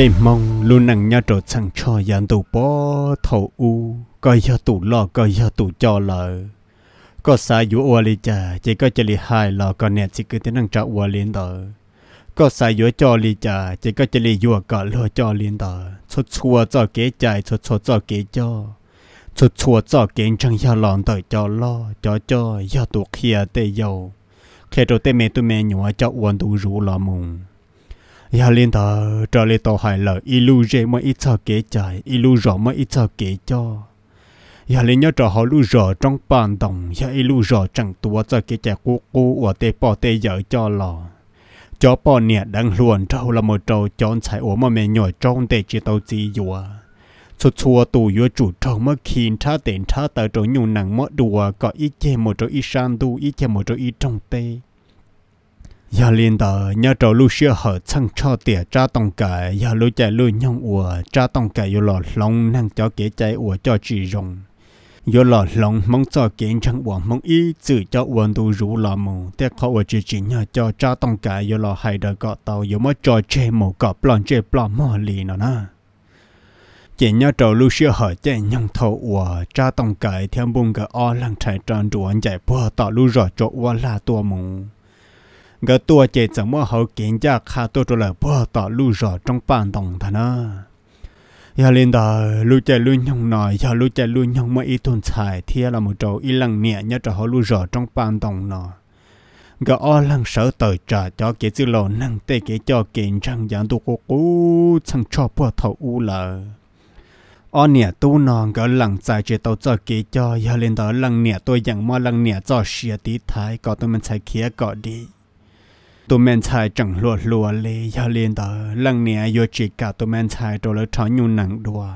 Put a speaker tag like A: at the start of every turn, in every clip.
A: bề mong luôn nặng nhau trò chẳng cho yàn tù bó thầu u coi cho tù lo coi cho tù cho lợ có xa dụ ô lì chà chỉ có chả lì hai lò còn nè chỉ cứ thế năng trả ô liền tờ có xa dụ cho lì chà chỉ có chả lì dụ cả lo cho liền tờ cho chua cho kế chạy cho cho cho kế cho cho chua cho kế chẳng ya lòn tờ cho lo cho cho ya tù kia tê dầu khi đầu tê mẹ tụi mẹ nhỏ cho uốn tù rủ lò mùng giờ lên tờ trở lên tàu hải lở ilu dễ mà ít sao kế chạy ilu rõ mà ít sao kế cho giờ lên nhớ trở họ lưu rõ trong bàn đồng giờ ilu rõ chẳng tua cho kế chạy cố cố ở tê bỏ tê dở cho lò cho bò nè đang luồn trâu là một trâu chọn chạy ủa mà mẹ nhỏ trong tê chỉ tàu gì dùa chút chua tù yo chủ trâu mà khiến cha tiền cha tờ trâu nhung nặng mất đùa có ít chê một trâu ít san tu ít chê một trâu ít trong tê giờ liền tờ nhà trâu lu xia hở chăng cho tiệt cha tông cái giờ lu chạy lu nhong ủa cha tông cái yo lọ lòng năng cho kế chạy ủa cho chỉ rồng yo lọ lòng mong cho kiến chân ủa mong ý chữ cho ủa đủ rủ lọ mù để khó ủa chỉ chỉ nhà cho cha tông cái yo lọ hay đỡ cọ tàu yo mới cho chê mù cọ plon chê plon mò lì nó na chỉ nhớ trâu lu xia hở chạy nhong thâu ủa cha tông cái thêm bung cái o lăng chạy tròn ruộng chạy bùa tọ lu rọ chỗ ủa là tua mù gỡ tua chạy chở mua hậu kiện cho khá tôi rồi là bỏ tỏ lưu rõ trong bàn đồng thà nó giờ lên đó lưu chạy lưu nhông nói giờ lưu chạy lưu nhông mà ít tồn tại thì là một trâu ít lăng nhẹ nhớ cho họ lưu rõ trong bàn đồng nó gỡ o lăng sở tờ trả cho cái chữ lò năng tê cái cho kiện răng giảng tu cố cố chẳng cho bỏ thầu u lờ ở nè tu non có lăng trái chế tàu cho kỹ cho giờ lên đó lăng nè tôi dặn mà lăng nè cho xia tí thái có tôi mình sai khía có đi tụi men chai chẳng lùa lùa lê, yà lên đó lần nè vô chỉ cả tụi mình chạy rồi lấy chó nhung nặng đùa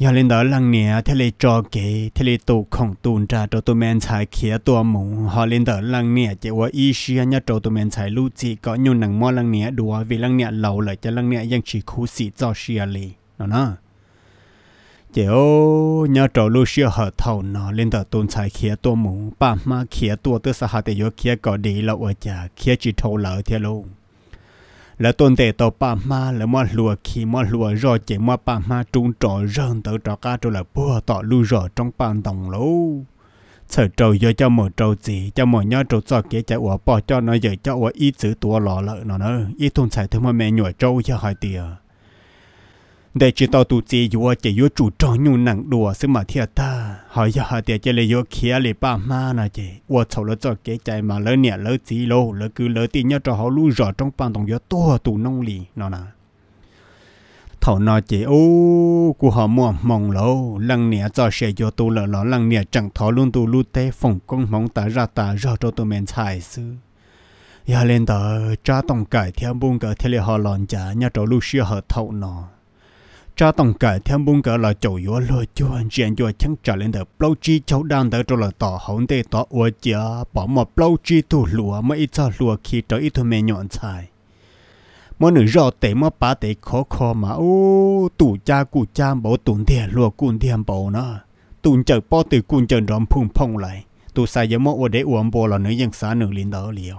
A: yà lên đó lần nè thê lê cho kì thê lê tụ không tụn ra cho tụi men chai khía tụa mù họ lên đó lần nè chỉ qua ý xia nhá cho tụi men chai lũ chỉ có nhung nặng mò lăng nè đùa vì lăng nè lâu lợi, cho lăng nè vẫn chỉ khu sĩ cho xia lì nó nó kiểu nhớ trâu lu xia hở thầu nó lên tờ tôn xài khía tua mù ba má khía tua tứ sa hà tê yo khía cỏ đi là ở chả khía chỉ thâu lỡ thế luôn là tôn tệ tàu ba má là mua lùa khi mua lùa rồi chỉ mua ba má trung trọ rơn tờ trọ cá trọ là bùa tọ lu rọ trong bàn đồng lú sợ trâu yo cho mở trâu gì cho mở nhớ trâu cho kia cho ủa bỏ cho nó giờ cho ủa ít chữ tua lọ lợ nó nữa ít tôn xài thứ mà mẹ nhồi trâu cho hỏi tiền để chỉ tao tụ chế yếu chế yếu chủ trọng nhu nặng đùa sự mà thiệt ta hỏi giờ hả tiệt chế lấy yếu kia lấy ba má nè chế ua chầu lỡ cho kế chạy mà lỡ nè lỡ chỉ lô lỡ cứ lỡ tin nhớ cho họ lu rõ trong bàn đồng yếu to tu nông lì nó nà thầu nó chế ô của họ mua mong lâu lăng nè cho sẽ cho tụ lỡ lỡ lăng nè chẳng thọ luôn tu lu tê phòng công mong ta ra ta ra cho tu men xài xứ, ya lên tờ cha tông cải theo buông cải theo họ lòn trả nhà trò lu xia họ thâu cha tổng cả thêm bung cả là chủ yếu lo cho anh chị anh cho chẳng trả lên được lâu chi cháu đang tới cho là tỏ hậu để tỏ ua chia bỏ một lâu chi tu lúa mà ít cho lúa khi trở ít thôi mẹ nhọn xài mà nữ rõ tế mà bà tế khó khó mà ô tủ cha cụ cha bảo tụng thiệt lúa cùn thiệt bảo nó tụng chờ bỏ từ cùn chờ rõm phùng phong lại tụ xài giờ mỗi ua để uống bò là nữ dân xã nữ lính đó liều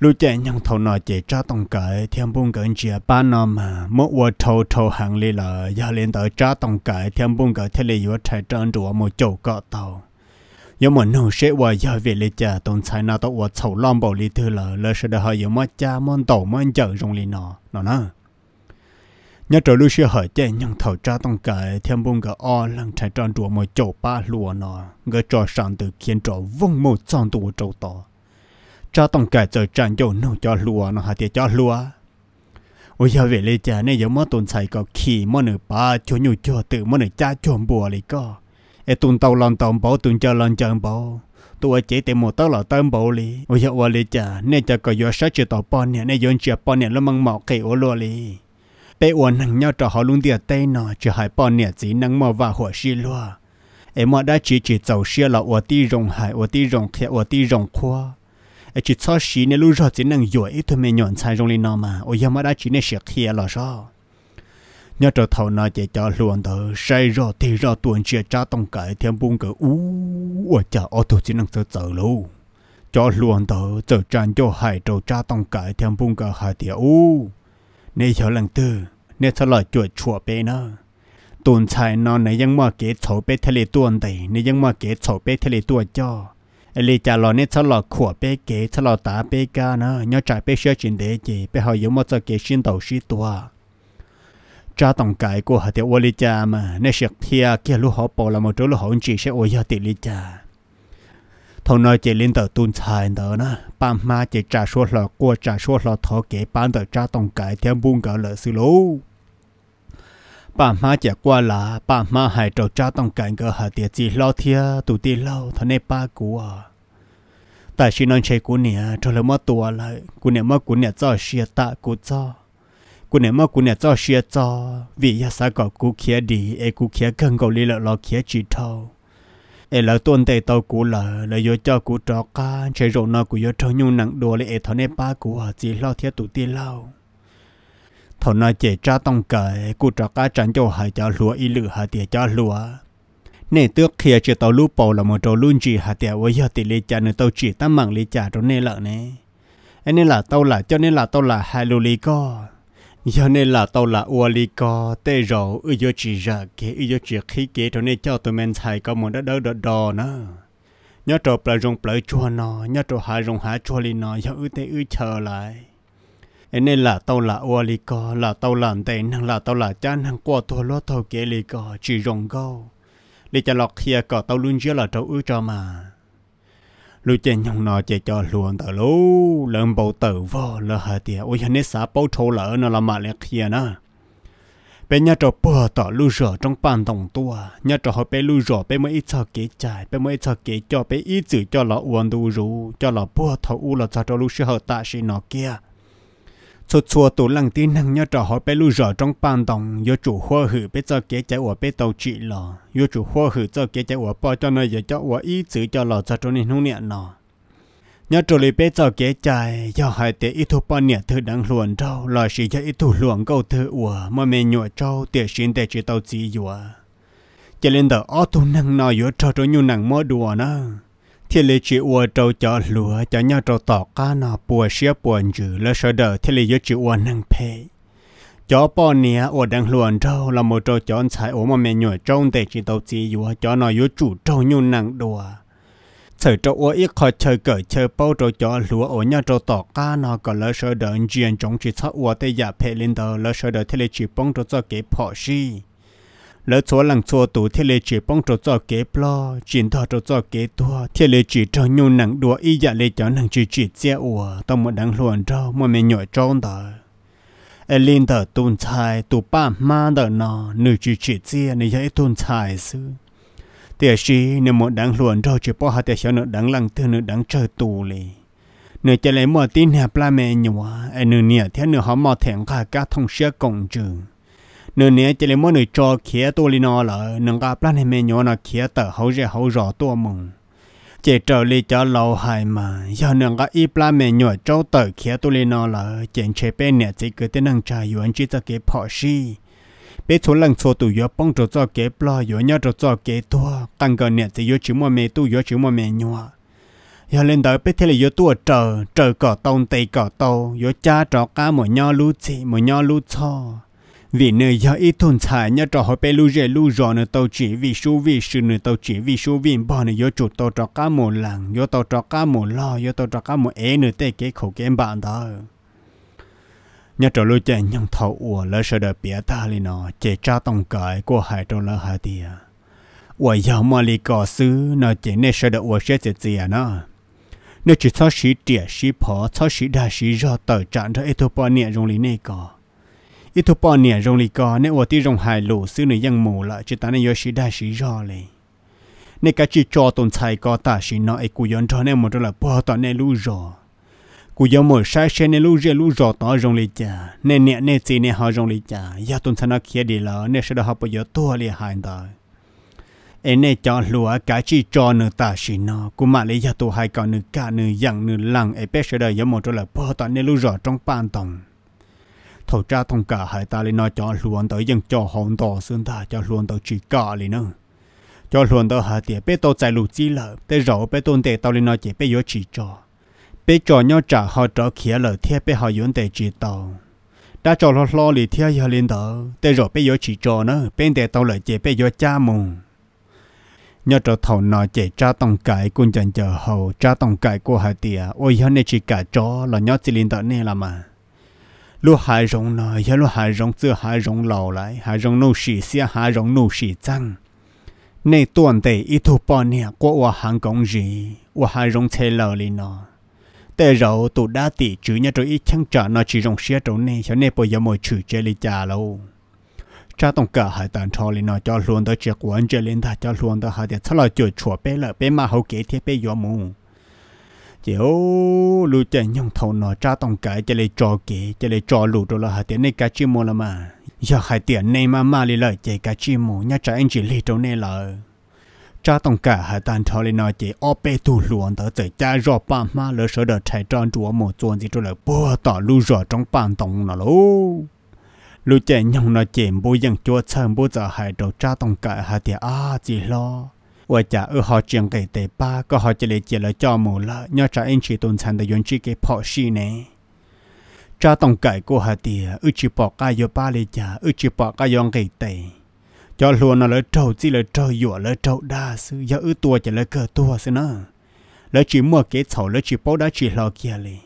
A: lúc chạy nhung thầu nọ chạy cho tông cởi thêm bung cởi chia ba nọ mà mỗi vợ thầu thầu hàng lì lợ giờ lên tới cho tông cởi thêm bung cởi thế lì vừa chạy trơn rùa một chỗ cọ tàu nhưng mà nô sẽ vợ giờ về lì cha tôn sai nọ tàu vợ thầu lom bầu lì thư lợ lỡ sẽ đợi hơi giờ mất cha món tàu món chợ rong lì nọ nọ nè. nhớ trở lưu sư hỏi chạy nhung thầu cho tông cởi thêm bung cởi o lăng chạy trơn rùa một chỗ ba lùa nọ người trò sẵn từ khiến trò vung một tròn tù trâu tàu cho tổng cả trở tràn dầu nó cho lúa nó hạt thì cho lúa ôi giờ về lấy cha này giờ mất tuần xài có khi mất nửa ba cho nhiều cho tự mất nửa cha cho bùa lấy co, e tuần tàu lon tàu bảo tuần cho lon chờ bảo tôi chỉ tìm một tàu là tôm bảo lý ôi giờ ôi lấy cha này cha có do sát chữ tàu pon nè này dọn chữ pon nè nó mang mỏ cây ô lúa lý bé uốn hàng nhau cho họ luôn tiệt tay nó chữ hải pon nè chỉ nàng mỏ năng mò và หัว xì lúa em mà đã chỉ chỉ tàu xia là ôi ti rồng hải ôi ti rồng khẹ ôi ti rồng khoa ไอจิตซอชีเนลูรอดจีนังหยวยิทุเมยอนชายรงลีนอมาโอยามาได้จีเนี่เสียเคียอชอเนยจะเท่านาเจจาหลวนเธอใช่รอที่รอตัวเชียจ้าต้องการเทียมบุ้งเกออู้ว่าจะเอาตัวจีนังเจอเจอลูจอหลวนเธอเจอจาน่อหายโจจ้าต้องการเทียมบุ้งเกอหายเดียวอู้ในเฉลังตือเนี่ยฉลาดจวดชัวเปเนอะตูนชายนอนในยังมาเกตเฉาเปทะเลตัวใดในยังมาเกตเฉาเปทะเลตัวจ้อ lì chả lo nên cho lo khổ bé kế cho lo tá bé ca nó nhớ trái bé sơ chuyện đấy chị, bé họ yếu mất cho kế xin đầu xí tua cha tổng cái của hạt tiêu lì chả mà nên sẹt thia kia lúc họ bỏ là một chỗ lúc họ chỉ sẽ ôi giờ tiền lì chả thằng nói chị lên tờ tuân sai đó nó ba má chị trả số lọ qua trả số lọ thọ kế bán tờ cha tổng cái theo buông cả lợi sự lỗ bà má chả qua là bà má hại trò cha tông cảnh cơ hà tiệt gì lo thia tụ ti lâu thằng này ba của à tại xin nói chơi của nè cho lấy mất tua lại của nè mất của nè cho xia ta của cho của nè mất của nè cho xia cho vì nhà sa có cú khía đi e cú khía cần cầu lì lợi lo khía chỉ thâu e là tuần tây tàu của là lỡ do cho cú trọ ca chơi rộn nó của do cho nhung nặng đồ lại e thằng này ba cũ chỉ lo thia tụ ti lâu thầu nói chỉ cho tông cởi cụ cho cá chẳng cho hai cho lúa y lự hai tiệt cho lúa nè tước kia chỉ tàu lũ bầu là một trâu luôn chỉ hai tiệt với giờ tỷ lệ trả nên tàu chỉ tam mạng lệ trả trong nè là nè anh nên là tàu là cho nên là tàu là hai lô lì co giờ nên là tàu là ua lì co tê rổ ư giờ chỉ ra kế ư giờ chỉ khí kế trong nên cho tụi mình xài có một đất đỡ đỡ đò nữa nhớ trâu bờ rong bờ chua nó nhớ trâu hai rong hai chua lì nó giờ ư tê ư chờ lại nên là tao là ua lì co là tao là tệ năng là tao là cha năng qua thua lo thâu kế lì co chỉ rong go lì chả lọc kia có tao luôn chưa là trâu ư cho mà lu chè nhong nọ chạy cho luôn tờ lu lợn bầu tử vò là hà tiệt ôi hắn xá bầu trâu lỡ nó là mà lẹ kia nữa bên nhà trò bờ tỏ lu rửa trong bàn đồng tua nhà trò họ bên lu rửa bên mấy ít sao kế chạy bên mấy ít sao kế cho bên ít chữ cho lọ uốn đu rú cho lọ bờ thâu u lọ cho lu sợ tạ sĩ nọ kia chua chua tủ lăng tí năng nhớ trò hỏi bé lưu rở trong bàn đồng yêu chủ hoa hử bé cho kế cháu ở bé tàu chị lò yêu chủ hoa hử cho kế cháu ở bao cho nó giờ cho ở ý chữ cho lò cho cho nên không niệm nọ nhớ trò lý bé cho kế chạy do hai tế ít thu bao niệm thư đang luồn trâu lò xì cho ít thu luồn câu thư ủa mà mẹ nhọ trâu tiền xin để chỉ tàu chỉ ủa chỉ lên đó ô tu năng nọ yo cho cho nhu năng mơ đùa nữa thiên lý chỉ ua trâu cho lúa cho nhau trâu tỏ cá nọ bùa xía bùa dữ là sợ đỡ thiên lý yếu chỉ ua năng phê cho bò nia ua đang luồn trâu là một trâu chọn xài ổ mà mẹ nhồi trông để chỉ tàu chỉ ua cho nó yếu chủ trâu nhu năng đùa sợ trâu ua ít khỏi chơi cởi chơi bao trâu cho lúa ổ nhau trâu tỏ cá nọ còn là sợ đỡ diện trong chỉ sợ ua tây giả phê lên đầu là sợ đỡ thiên lý chỉ bông trâu cho kế phò xì lỡ chỗ làng chỗ tủ thế lệ chỉ bông chỗ cho kế plo chuyển thọ chỗ cho kế tua thế lệ chỉ cho nhu nặng đùa y dạ lệ cho nàng chỉ chỉ chia ủa tông một đằng luồn cho mà mẹ nhỏ trông đó Elin thở tuôn chai tụ ba ma thở nó nữ chỉ chỉ chia nữ dễ tuôn chai xứ tiếc gì nếu một đằng luồn cho chỉ bỏ hạt tiếc nữa đằng lăng tư nữa đằng trời tủ lì nửa chỉ lấy một tin hẹp la mẹ nhỏ anh nửa nè thế nửa họ mò thẹn cả các thông xe công trường nửa nè chỉ là mỗi nửa cho khía tô li nó là nâng cao plan hay mẹ nhỏ nó khía tờ hậu rẻ hậu rõ tôi mừng chỉ trở lại cho lâu hai mà giờ nâng cao ít plan mẹ nhỏ cho tờ khía tô li nó là chuyện chế bên nè chỉ cứ tới nâng trà yuan chỉ cho cái phò si bé số lần số tụ yếu bông cho cho cái plan yếu nhớ cho cho cái tua tăng cường nè chỉ yếu chỉ mua mẹ tu yếu chỉ mua mẹ nhỏ giờ lên đời biết thế là giờ tua trời trời cỏ tông tây cỏ tàu giờ cha trò cá mỗi nhau lú chỉ mỗi nhau lú cho vì nơi giờ ít tồn tại nhớ trò họ bé lưu rẻ lưu rõ nơi tàu chỉ vì số vì sự nơi tàu chỉ vì số vì bỏ nơi do chủ tàu trò cá một lần do tàu trò cá một lo do tàu trò cá một é nơi tê cái khổ cái bạn đó nhớ trò lưu chạy nhung thầu ủa lỡ sợ đợi bia ta lên nó chạy cha tông cởi của hải trong lỡ hải tiề ủa giờ mà lì cỏ xứ nó chạy nên sợ đợi ủa sẽ gì tiề nó nếu chỉ cho sĩ tiề sĩ phó cho sĩ đa sĩ do tờ trạng cho Ethiopia rong lì này cỏ ít thu bỏ rong lì cò nè ủa tí rong hài lù xứ nè dân mù lại chỉ ta nè yo sĩ đa sĩ rõ lì nè cả chỉ cho tồn tài có ta sĩ nó cái cú yon cho nè một là bỏ tao nè lù rõ cú yon một sai xe nè lù rõ lù rõ tao rong lì cha, nè nè nè chỉ nè họ rong lì cha. ya tồn tài nó kia đi lợ nè sẽ đó họ bây giờ tua lì hài đó em nè cho lúa cả chỉ cho nè ta sĩ nó cú mà lấy ya hai con nè cả nè yang nè lăng ấy bé sẽ đó yon một là bỏ tao nè lù rõ trong pan tòng thầu cha thông cả hai ta lên nói cho luôn tới dân cho hòn đỏ sơn ta cho luôn tới chỉ cả lên nữa cho luôn tới hai tiệp bé tôi chạy lụt chi lợ tới rổ bé tôn tệ tao lên nói chỉ bé yếu chỉ cho bé cho nhau trả họ trở khía lợ thiệt bé họ yến để chỉ tàu đã cho lo lo lì thiệt giờ lên đó để rổ bé yếu chỉ cho nữa bên tệ tao lại chỉ bé yếu cha mùng nhớ trở thầu nói chỉ cha tông cái quân chẳng chờ hầu cha tông cái của hai tiệp ôi hôm nay chỉ cả cho là nhớ chỉ lên đó nè là mà lu hai rong nó ya lu hai rong chưa hai rong lâu lại hai rong nô xì xia hai rong nô xì chăng nay tuần tệ ít thu bọn nè qua qua hàng công gì qua hai rong xe lờ li nó tệ rậu tụ đã tỷ chữ nhà tôi ít chẳng trả nó chỉ rong xia trâu này cho nên bây giờ mọi chữ chơi li cha lâu cha tông cả hai tàn cho li nó cho luôn tới chiếc quán chơi lên ta cho luôn tới hai tiệt sao lại chơi chùa bé lợ bé mà hậu kế thiết bé yo mù kiểu lù chạy nhông thầu nó cha tông cái chạy lấy trò kì chạy lấy trò lù rồi là hạt tiền này cá chim mồ là mà giờ hạt tiền này mà mà lì lợi chạy cá chim mồ nhà cha anh chỉ lì trâu này là cha tông cả hạt tàn thầu lì nó chỉ ô bê tu luồn tới chạy cha rọ ba má lỡ sợ đợt chạy tròn chúa mồi chuồn gì trâu là bùa tỏ lù rọ trong bàn tông nó lù, lù chạy nhông nó chỉ bùi giang chúa sơn bùi giờ hạt đầu cha tông cả hạt tiền à chỉ lo 我家二号讲给第八个号这里接了教母了，要找因去东厂的原址给跑西呢。cha ừ, tông cải cô hà tìa ư ừ, chỉ bỏ ca yo ba lê cha ư ừ, chỉ bỏ ca yong gầy tề cho luôn nó lỡ trâu chỉ lỡ trâu yểu lỡ trâu đa sư ya ư tua chỉ lỡ cờ tua sư lỡ chỉ mua kế thầu lỡ chỉ bố đã chỉ lo kia lì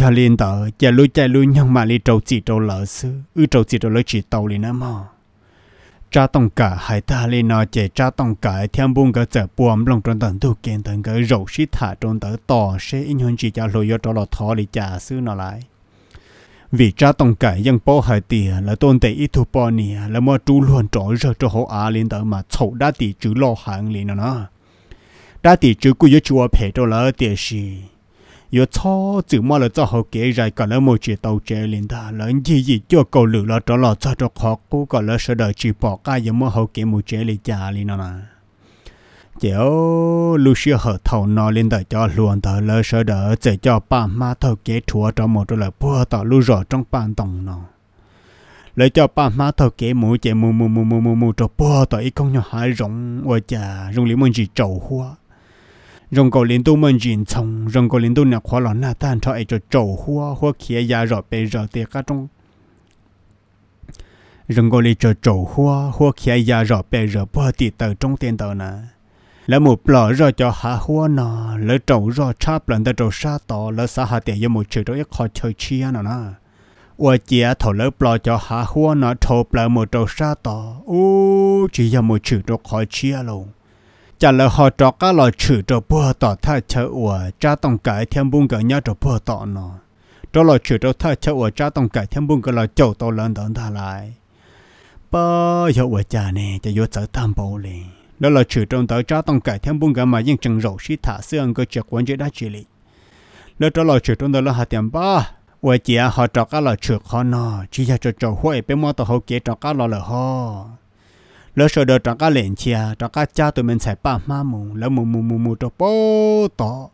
A: ya liên tờ cha lui chạy lui nhung mà lì trâu chỉ trâu lỡ sư ư trâu chỉ trâu lỡ chỉ tàu lì nó mò cha tông cả hai ta lên nó chế cha tông cả thiên buông cái chợ buồm lòng trong tận tu kiến tận cái rầu xí thả trong tờ tỏ sẽ in hơn chỉ cho lôi cho lọ thọ đi trả xứ nó lại vì cha tông cả dân bỏ hai tiền là tôn tệ ít thu bỏ nè là mua chú luôn trỏ rơ cho họ á lên tờ mà chậu đã tỷ chữ lo hàng liền nó đã tỷ chữ cứ yếu chúa phải cho lỡ tiền gì cho cho cho cho cho cho mà là là là một một tàu chè lớn gì gì cầu đợi chỉ bỏ cái 有操只么了做好给人个了没知道这领导人意义就够了了着了做着考古个了是的去报价有么好给没这里家里呢呢。chiều lúc xưa họ thầu nó lên đời cho luôn đời lỡ sợ đợi để cho ba má thầu kế chúa cho một rồi bữa tỏ lúc rõ trong bàn tổng nó lấy cho ba má thầu kế mũ chạy mù mù mù mù mù mù cho bữa tỏ ít không nhỏ hai rộng ôi chà rung lý môn gì trầu hoa rong cổ liên tu mình nhìn xong rong cổ liên tu nhà khóa lón là tan cho ai cho trầu hoa hoa kia ya rồi bây giờ tiệt cả trong rong cổ liên cho trầu hoa hoa kia ya rồi bây giờ bao tiệt tờ trong tiền tờ nè lỡ một lỡ rồi cho hạ hoa nè, lỡ trầu rồi chắp lần ta trầu sa tỏ lỡ sa hạ tiệt một chữ đó khó chơi chia nè. nè ủa chia thổ lỡ lỡ cho hạ hoa nọ thổ lỡ một trầu sa tỏ ô chỉ giờ một chữ đó khó chia luôn chả là họ trọ cá lò chữ trọ bùa tỏ tha chợ ủa cha tông cải thêm bung cả nhá trọ bùa tỏ nó trọ lò chữ trọ tha chợ ủa cha tông cải thêm bung cả lò chậu tàu lớn đón tha lại bơ giờ ủa cha nè cha vô sợ tam bộ liền đó là chữ trong tới cha tông cải thêm bung cả mà những chừng rầu xí thả xương cái chuyện quan chế đã chỉ lì đó trọ lò chữ trong tới là hạt tiền ba ủa chị à, họ trọ cá lò chữ khó nó chỉ cho trọ huệ bên mò tàu hậu kế trọ cá lò lợ ho lỡ sợ đỡ trong các lệnh chia trong các cha tụi mình sẽ ba má mù lỡ mù mù mù mù cho bố tỏ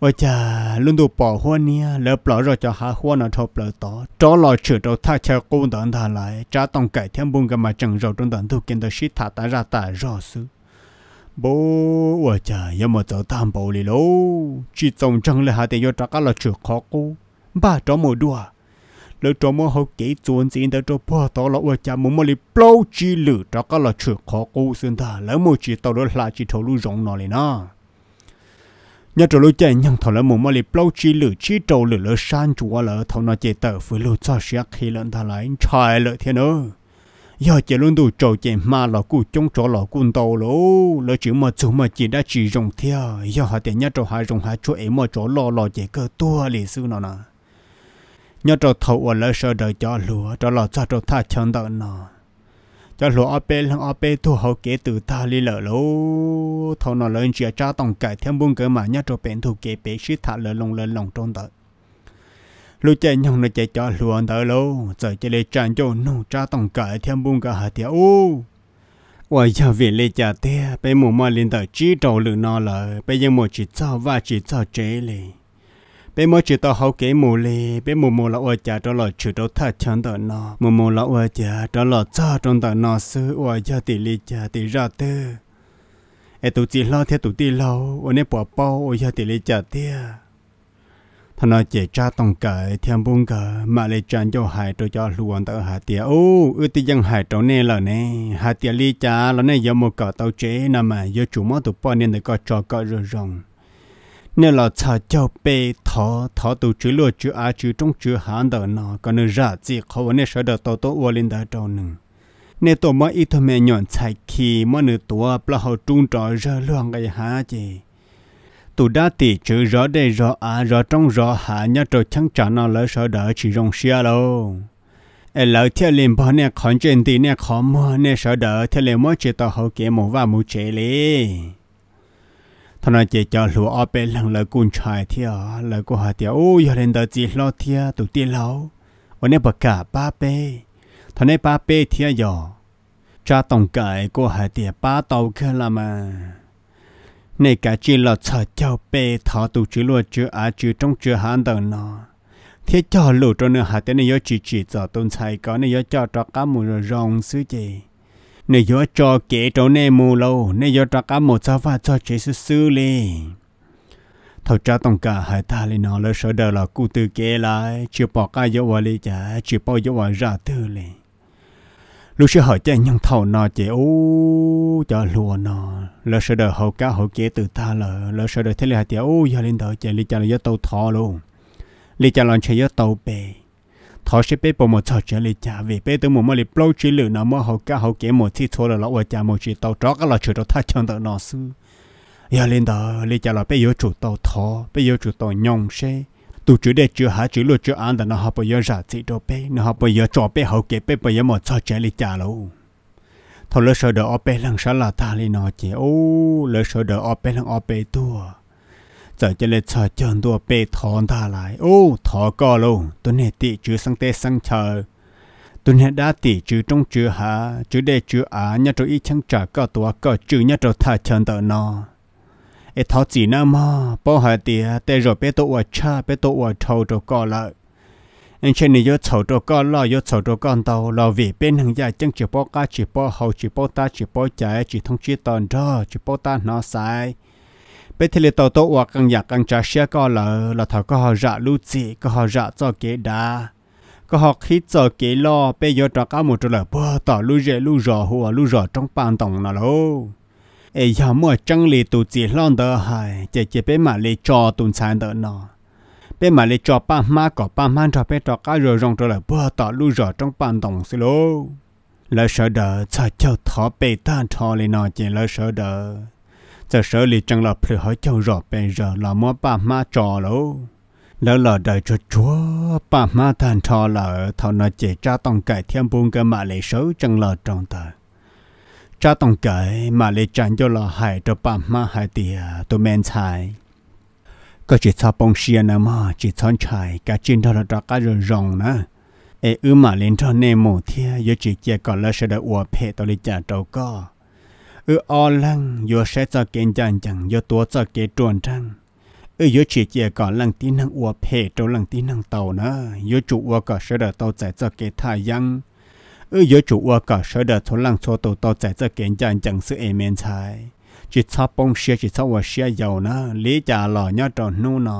A: ôi cha luôn đủ bỏ hoa nia lỡ bỏ rồi cho hạ hoa nó thộp lỡ tỏ cho lò chữ đầu tha chờ cố đón thà lại cha tông cải thêm buông cái mà chẳng rồi trong đón thu kiến tới shit thả ta ra ta rõ sự bố ôi cha giờ mà cháu tham bảo lì lô chỉ trông trăng là hạ tiền cho các lò chữ khó cố, ba cháu mồ đùa lỡ cho mua hậu kỹ chuẩn gì để cho bỏ tao lỡ cha mua mua li bao chi lử cho cái là chuyện khó cố xin ta lỡ mua chỉ tao lỡ là chỉ thầu lu rộng nó liền à. nhớ trâu lu chạy nhang thầu lỡ mua mua li bao chi lử chỉ trâu lử lỡ san chùa lỡ thầu nó chạy tờ phơi lu cho xe khi lỡ thà lại chạy lỡ thế nữa giờ chỉ luôn đủ trâu chạy mà lỡ cú chống trâu lỡ cún tàu lỗ lỡ chỉ mà chú mà chỉ đã chỉ rộng theo giờ họ tiền nhớ trâu hai rộng hai chỗ em mà chỗ lò lỡ chạy cơ tua lì sư nó nào nhớ trâu thầu ở lỡ sợ đời cho lúa cho lọ cho trâu tha chân đỡ nó cho lúa ở bên lăng ở bên thu hậu kế từ ta li lỡ lỗ thầu nó lên chia cha tổng cải thêm buông cỡ mà nhớ trâu bên thu kế bể sĩ thả lỡ lòng lên lòng trong đỡ lũ chạy nhông nó chạy cho lúa đỡ lỗ giờ chạy lên tràn cho nông cha tổng cải thêm buông cỡ hạt tiêu ô ôi giờ về lên cha tê bây mồm mà lên đỡ chỉ trâu lửa nó lỡ bây giờ một chỉ cho và chỉ cho chế lấy bé mỗi chỉ tao hậu kế mù lì bé mù mù là ôi chả đó là chủ đầu thật chân đó nó mù mù là ôi chả đó là cha trong đó nó sư ôi chả tỷ lì chả tỷ ra tư ai tụ chỉ lo theo tụ tỷ lâu ôi nè bỏ bao ôi chả tỷ lì chả tia thằng nó chỉ cha tông cởi thêm bung cởi mà lại chán cho hại tôi cho luôn tao hại tia ô ư tí dân hại cháu nè là nè hại tia lì chả là nè giờ một cỡ tao chế nằm mà giờ chủ mót tụ bao nên để có cho cỡ rồi rồi nếu là cha cho bé thọ thọ tụ chữ lo chữ á chữ trong chữ hán đờ nó còn nữa ra gì khó vấn đề sợ đờ tàu tàu uo lên đó trâu nưng nếu tổ mới ít thôi mẹ nhọn chạy khi mới nửa tuổi là họ trung trò ra loạn cái há gì tụ đã tỷ chữ rõ đây rõ á rõ trong rõ há nhớ trâu chẳng trả nó lỡ sợ đờ chỉ rong xia lâu ở lỡ theo liền bỏ nè khẩn trên thì nè khó mơ nè sợ đờ theo liền mới chỉ tàu hậu kia một và một chế lý thằng nó chỉ cho lúa ở bên lăng lời cún trai thì à lời của họ thì ô giờ lên đời gì lo thì à tụt tiền lâu ở nơi bậc cả ba bê thằng nơi ba bê thì à giờ cha tổng cải của họ thì ba tàu kia là mà này cả chỉ là sợ cho bê thọ tụ chỉ lo chứ à chứ trong chưa hạn đời nó thế cho lũ cho nên hạt thế này chỉ chỉ cho tôn sai có nên cho cho cá mù rồi rong xứ gì nè yo cho kể trâu nè mù lâu nè yo cho cá một sao pha cho chế sư sư li thầu cha tông cả hai ta li nó lỡ sợ đời là cụ từ kể lại chưa bỏ cái gió vào li chả chưa bỏ gió vào ra tư li lúc xưa hỏi chạy nhung thầu nó chế ô cho lùa nó lỡ sợ đời hậu cá hậu kể từ ta lỡ lỡ sợ đời thế là chế ô giờ lên đời chạy li chả là gió tàu thọ luôn li chả là chế gió tàu bể thọ sẽ bé bỏ một trò chơi lì cha vì bây giờ một mò lì blow chỉ lửa nó mò hậu cả hậu kiếm một chiếc thua là lão vợ cha một chiếc tàu trót cái là chửi đó thắt chân tàu nó sư giờ lên đó lì cha là bây giờ chủ tàu thọ bây giờ chủ tàu nhong xe tụ chữ để chữ há chữ luật chữ an đó nó học bây giờ giả chỉ đồ bé nó học bây giờ trò bé hậu kiếm bé bây giờ một trò chơi lì trả lâu thọ lỡ sợ đỡ ở bé lằng sao là ta lì nó chỉ ô lỡ sợ đỡ ở bé lằng ở bé tua giờ cho lên chờ chân đua bê thòn ta lại ô thọ co luôn tuần này tỷ chứ sang tê sang chờ tuần này đã tỷ chứ trong chứ hả chứ để chứ à nhà trâu ý chẳng trả co tua co chứ nhà trâu thà chân tờ nó ê thò chỉ nè mà bỏ hỏi tỷ tê rồi bê tụ ở cha bê tụ ở trâu trâu co lại anh trên này yo chầu trâu co lo yo chầu trâu con tàu lo vì bên hàng gia chẳng chỉ bỏ cá chỉ bỏ hầu chỉ bỏ ta chỉ bỏ trái chỉ thông chỉ tòn đó chỉ bỏ ta nó sai bây thì tàu tàu hoặc càng nhạc càng trả xe có là là thảo có họ dạ lưu chỉ có họ dạ cho kế đá có họ khí cho kế lo bây giờ trả cá một chỗ là bơ tỏ lưu rẻ lưu rò hùa à, lưu rò trong bàn tổng nào lâu ấy giờ mua trăng lì tụ chỉ lon đỡ hay chỉ chỉ bé mà lì cho tụn sản đỡ nó bé mà lì cho ba má có ba má cho bé cho cá rồi rong trở lại bơ tỏ lưu rò trong bàn tổng xí lô lỡ sợ đỡ cho cho thỏ bê tan thỏ lì nọ chỉ lỡ sợ đỡ จะเสลีจังหลับเพื่อหเจ้ารอเป็นเรอละมอป้ามาจอแล้วแล้วหลอดได้ชดวชัวป้ามาทันทอละเท่านั้นเจจ้าต้องไก่เทียมบุญกันมาเลยเสือจังหลับจังตาจ้าต้องไก่มาเลยจันหลอหายตัวป้ามาหายเตียตัวแมนชายก็จิตชาปงเชียนะมาจิตชอนชายกาจินทรดกก็ร้องนะเอออมาเล่นทอนเนโมเทียยจิเจียก่อนแล้วเสด็จอวเพตอริจ่าเจ้าก็เออ่อลังอยเสจเกณจังจังโยตัวจะเกณฑ์วนจังเอออยฉีเจก่อนลังตีนังอวบเพจโวลังตีนังเต่านะโยจู่อัวก็เสด็จเต่าใจเจเกทายังเออโยจู่อัวก็เสด็จทุลังโชตเต่าใจาจเกณจังจังสื้อเอเมนชายจิตชอบปงเชียจิตชอบวเชียยาวนะลิจ่าหล่อยอดนู่นน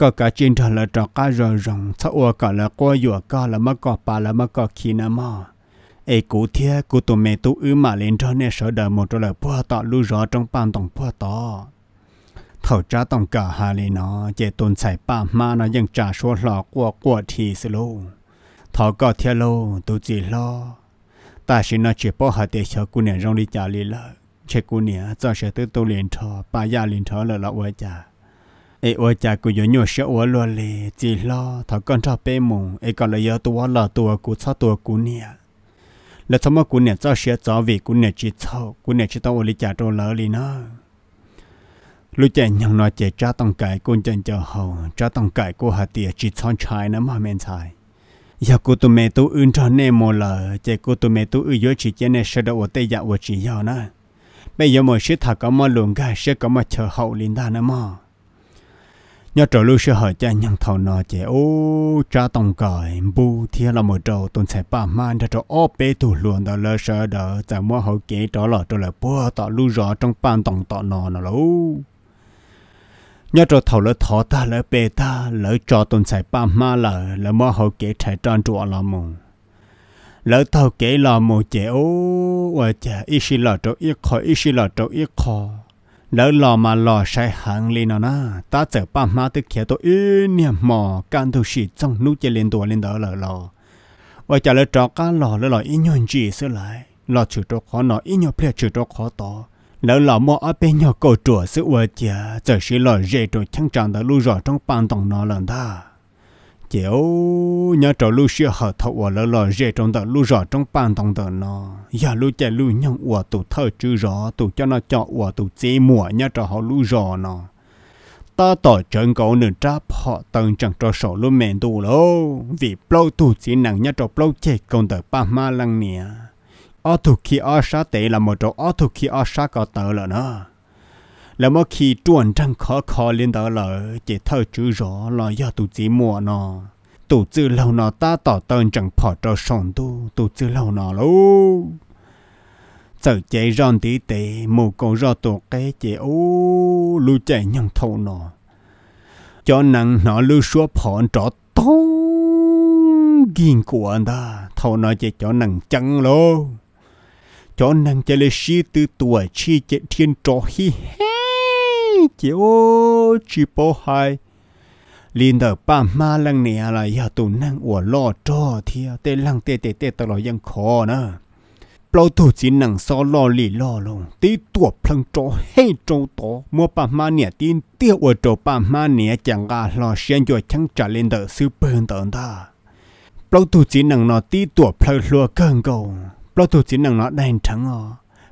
A: ก็กาจินทละจอกก็รองรองชับอัวก็ละก็อยัวก็ละมะก็ปลาละมะก็ขีนามอ ai cụ thia cụ tụi mẹ tụ ư mà lên cho nên sợ đời một trò lời bùa tọ lưu rõ trong bàn tổng bùa tọ thầu cha tổng cả hà lì nó chế tôn xài ba ma trả số lọ của của thì sự lô thầu có thia lô tụ chỉ lo ta chỉ nói chỉ bỏ hà để cho cụ nè rong đi trả lì lợ chế cụ nè cho sẽ tự tu liền cho ba gia liền cho là lão vợ cha ai vợ cha cụ nhớ nhớ sẽ vợ lo lì chỉ lo thầu con cho bé mù ai còn là giờ tua là tua cụ cho tua cụ nè là thằng mà cũng nhận cháu xe cho vì cũng nhận chỉ cháu, cũng nhận chỉ tao ở lịch trả đồ lỡ đi nó lúc chạy nhung nó chạy cha tòng cải cũng chân cho hậu cha tòng cải cô hà tiệt chỉ chọn trái nó mà men trái giờ cô tụi mẹ tụi ưng cho nên mồ lờ chạy cô tụi mẹ tụi ưng yếu chỉ chạy nên sẽ đậu ở tây dạ ở chỉ yếu nè. bây giờ mọi sự thà có mà luồng cái, sẽ có mà chờ hậu linh đa nữa mà nhớ trở lưu sẽ hỏi cha nhân thầu nọ chế ô cha tông cởi bu thiên là một trâu tuần sẽ ba man cho cho ô bê thủ luôn đó lơ sợ đỡ chả mua hậu kế đó là cho là bùa tọ lưu rõ trong pan tổng tọ nọ nó lâu nhớ trở thầu lỡ thọ ta lỡ bê ta lỡ cho tuần sẽ ba ma lỡ lỡ mua hậu kế trái tròn trụ là mùng lỡ thầu kế là một chế ô và chả ít xí là trâu ít khó ít xí là trâu ít khó lỡ lò mà lò sai hàng lên nó na ta chở ba má tới kia tôi ý niệm mò can thu xì trong nút chơi lên đùa lên đỡ lỡ lò và trả lời trò cá lò lỡ lò ý nhọn gì xứ lại lò chữ trò khó nó ý nhọn plea chữ trò khó to lỡ lò mò ở bên nhọn cầu chùa xứ ua chả chở xí lò dễ rồi chẳng chẳng đã lưu rõ trong bàn tòng nó lần ta kiểu nhớ trò lưu xia hở thọ ở lỡ lỡ dễ trong tờ lưu rõ trong bàn trong tờ nó giờ lưu chạy lưu nhung ở tụ thơ chữ rõ tụ cho nó chọn ở tụ chế mùa nhớ trò họ lưu rõ nó ta tỏ chân cầu nửa tráp họ tầng chẳng trò sổ lưu mẹ tụ lô vì plau tụ chỉ nặng nhớ trò plau chạy công tờ ba ma lăng nè ở tụ khi ở sát tệ là một trò ở tụ khi ở sát có tờ là nó là mà khi tuần trăng khó khó lên đó là chỉ thơ chữ rõ là do tụ chỉ mua nó tụ chữ lâu nó ta tỏ tên chẳng bỏ cho sòng tu tụ chữ lâu nó lâu sợ chạy ron tí tệ mù cầu rò tổ cái chạy ô lu chạy nhung thâu nó cho năng nó lưu số phọn trọ tông ghiền của ta thâu nó chạy cho năng chăng lô cho năng chạy lê sĩ tư tuổi chi chạy thiên trọ hi hết 姐哦，只不害。林的爸妈ลังเนี่ยอะไรอย่าตุนั่งอวดล่อจ้อเทียเต่ลังเต้เต้เต้ตลอดยังคอนะเปล่ตถูจีนนังซอล่อลีล่อลง ตีตัวพลังโจให้โจโตมัวป้ามาเนี่ยตีนเตี้ยอวดโจป้ามาเนี่ยจังกาล่อเชียนจวยช่างจัาลินเดอร์ซื้อป่นเตินตาเปล่ตถูจีนนังนอตีตัวพลังลัวเกิงกงเปล่ตถูจีนนังนอแดงทั้งอ่ะ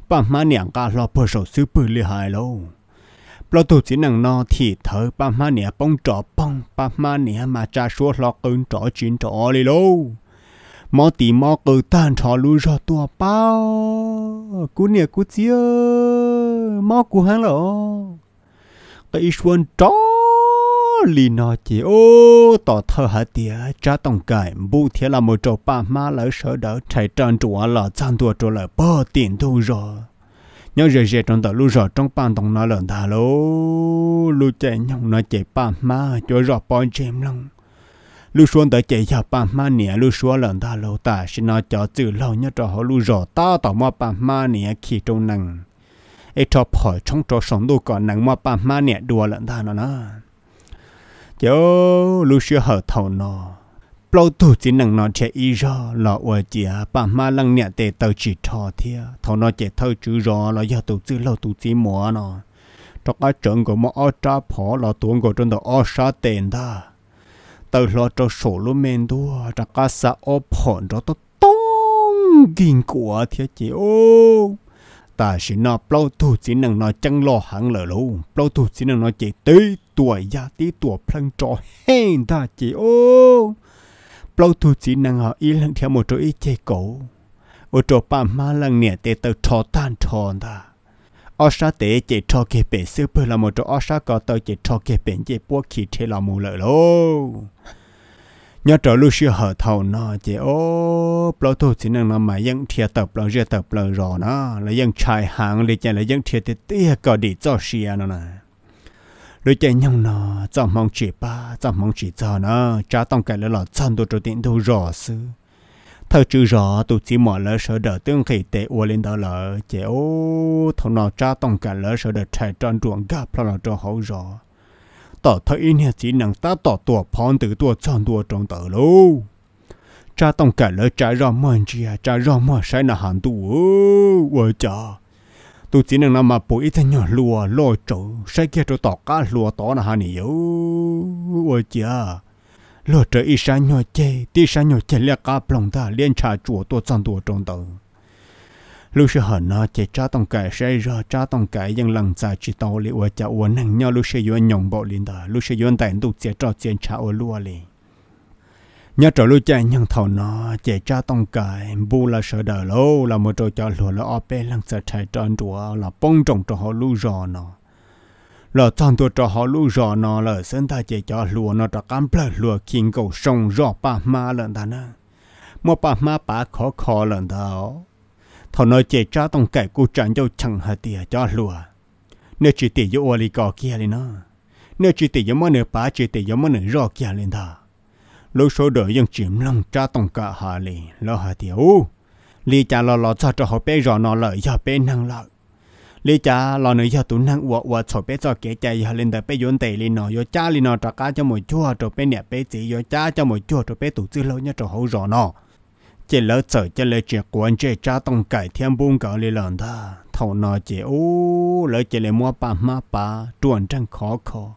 A: ป้ามาเนี่ยกาล่อเพื่อสู้ปือเลยหายลง lo tụ chỉ năng no thì thở ba má nè bông trọ bông ba má nè mà cha số lo cơn trọ chuyện trọ đi lô mò tì mò cừ tan trọ lu ra tua bao cú nè cú chia mò cú hắn lọ cái xuân trọ lì nó chỉ ô tỏ thơ hả tía cha tổng cải bu thế là một trọ ba má lỡ sợ đỡ chạy tràn trọ là chăn tua trọ là bơ tiền đâu rồi nhớ rồi rồi trong tờ lưu rồi trong bàn đồng nó lần thà lô lưu chạy nhau nó chạy ba má cho rõ bọn chém lòng lưu xuống tới chạy cho ba má nè lưu xuống lần thà lô ta xin nó cho chữ lâu nhớ cho họ lưu rồi ta tỏ mà ba má nè khi trong năng ấy cho khỏi trong trò sống đồ còn năng mà ba má nè đùa lần thà nó nè cho lưu xuống hở thầu nó lâu tổ chỉ nặng nó chạy y rõ lọ ở chỉ à, bà ma lăng nhẹ tệ tàu chỉ thọ thia thọ nó chạy thâu chữ rõ là do tổ chữ lâu tổ chỉ mỏ nó cho cái trận của mà ở cha phó là tuồng của trong đó ở sa tiền ta tàu lo cho sổ luôn men đua cho cái sa ở phò đó to tông kinh của thiệt chị ô ta chỉ nó lâu tổ chỉ nặng nó chẳng lo hàng lỡ luôn lâu tổ chỉ nặng nó chạy tí tuổi ya tí tuổi phăng trò hèn ta chị ô lâu thu chỉ năng họ ý lăng theo một chỗ ý chơi cổ ô chỗ bà má lăng nè tê tàu trò tan trò ta ở sa tê chơi trò kê bể sư bơ là một chỗ ở sa có tàu chơi trò kê bể chơi bố khí thế là mù lợi lô nhớ trở lưu sư hở thầu nó chế ô lâu thu chỉ năng nó mà dân thiệt tập lâu riêng tập lâu rồi nó là dân trai hàng lịch là dân thiệt tê tê có đi cho xia à nó nè đứa trẻ nhung nó chẳng mong chỉ ba chẳng mong chỉ cho nó cha tông cái lỡ chọn đồ cho tiền đồ rõ sư thật chữ rõ tôi chỉ mở lỡ sợ đỡ tương khi tệ ua lên đó lỡ chế ô thằng nó cha tông cái lỡ sợ đỡ trẻ tròn ruộng gặp là cho hậu rõ tỏ thấy in hiện chỉ năng ta tỏ tùa phong từ tùa chân tùa trong tờ lô cha tông cái lỡ cha rõ mòn chia cha rõ mòn sai là hàng tù ô ô cha tôi chỉ năng nằm mà ít thế nhỏ lùa lôi trụ sai kia chỗ tỏ cá lùa tỏ là hà nỉ ôi chà lùa trở ít sáng nhỏ chê tí sáng nhỏ chê lẹ cá plong ta liên trà chùa tôi chăn tôi trong tàu lúc sẽ hở nó chê cha tông cải sai ra cha tông cải dân lần trà chỉ tao li ôi chà ôi năng nhau lúc sẽ yến nhộng bộ liền ta lúc sẽ yến tại tụ chê trò chê cha ôi lùa liền nhà trở lui chạy nhân thầu nó chạy cha tông cài bu là sợ đời lâu là một trò cho lừa là ở bên lăng sợ chạy trơn chùa là bông trồng cho họ lưu rò nó là chọn tôi cho họ lưu rò nó là sân ta chạy cho lừa nó cho cam bờ lừa kinh cầu sông rò ba ma lần ta nữa một ba ma ba khó khó lần ta ó thầu nó chạy cha tông cài cô chẳng cho chẳng hạt tiền cho lừa nếu chỉ tiền cho ô lì cò kia lên nó nếu chỉ tiền cho món nợ bá chỉ tiền cho món nợ rò kia lên ta lối số đỡ dân chiếm lòng cha tổng cả hà lì lo hà thiếu lì cha lo lo cho cho họ bé rõ nó lợi cho bé năng lợi lì cha lo nữa cho tụi năng uo uo cho bé cho kể chạy họ lên đời bé vốn tệ lì nó yo cha lì nó trả cá cho mỗi chua cho bé nè bé chỉ yo cha cho mỗi chua cho bé tụi tư lâu nhá cho hậu rõ nó chỉ lỡ sợ cho lỡ chuyện của anh cha tổng cải thêm buông cả lì lần ta thầu nó chỉ u lỡ chỉ lỡ mua ba má ba chuẩn trăng khó khó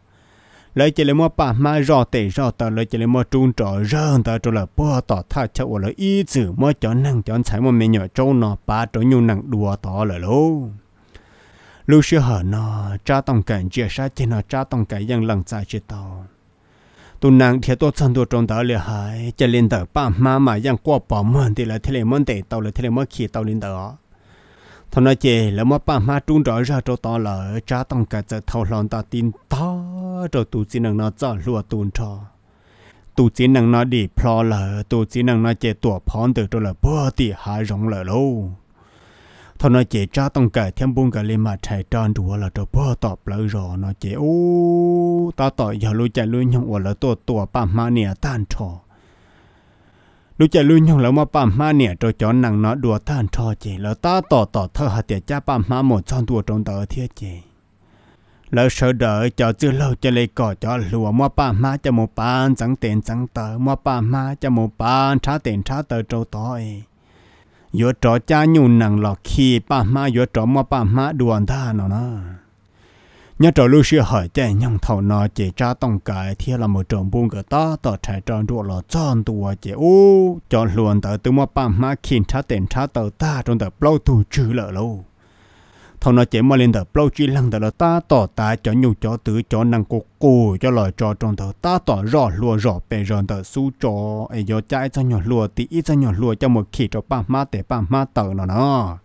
A: lấy chỉ là mua bà mai rò tệ rò tờ lấy chỉ là mua trung trò rơn tờ trò là bò tỏ tha cho ở lấy ý chữ mua cho năng cho anh mua mình nhỏ trâu nó ba trâu nhu năng đùa tỏ là lô lúc xưa hở nó cha tông cảnh chia sa chỉ nó cha tông cảnh yang lằng trái chỉ tàu tu nàng thiệt tốt chân tu trong đó là hai chỉ lên tờ bà má mà yang qua bỏ mơn thì là thế này mơn tệ tàu là thế này mơn khi tàu lên tờ thằng nói chè là mua bà má trung trò rơ trâu tỏ là cha tông cảnh จะ thâu lòng ta tin tao จตูจีนังนอจ้าลัวตูนทอตูจีนังนอดีพรอเลอ ตูจีนังนอเจตัวพรอมเตอร์ตัวละบ่ตีหายรงเลโลท่านอเจจ้าต้องเกิดเทียมบุญกะเลยมาไทยจอนดัวละตัวบ่ตอบเลยรอนอเจโอ้ตาต่ออย่าลุยใจลุยยงอวดละตัวตัวป้มมาเนียต้านทอลูกจะลุยยองหล้วมาป้มมาเนี่ยโจจอนนังเนาะดัวท่านทอเจ แล้วตาต่อต่อเธอหาเตียจ้าป้มมาหมดจอนตัวจนเตอเทียเจ lỡ sợ đợi cho chưa lâu cho lấy cỏ cho lùa mua ba má cho một bàn chẳng tiền chẳng tờ mua ba má cho một bàn trả tiền trả tờ trâu tối yo trò cha nhu nặng lọ khi ba má yo trò mua ba má đuồn tha nó nó nhớ trò lưu sư hỏi chạy nhung thầu nó chỉ cha tông cái thì là một trường buôn cửa ta tờ trái tròn đuổi lọ tròn tua chỉ ô cho luôn tờ từ mua ba má khi trả tiền trả tờ ta trong tờ bao tu chữ lợ lâu thằng nó chém mà lên đó bao chi lăng đó là ta tỏ ta cho nhiều cho tứ cho năng cố cố cho lời cho trong đó ta tỏ rõ lúa rõ bề rõ đó su cho ai cho trái cho nhỏ lúa tí ít cho nhỏ lúa cho một khi cho ba má để ba má tờ nó nó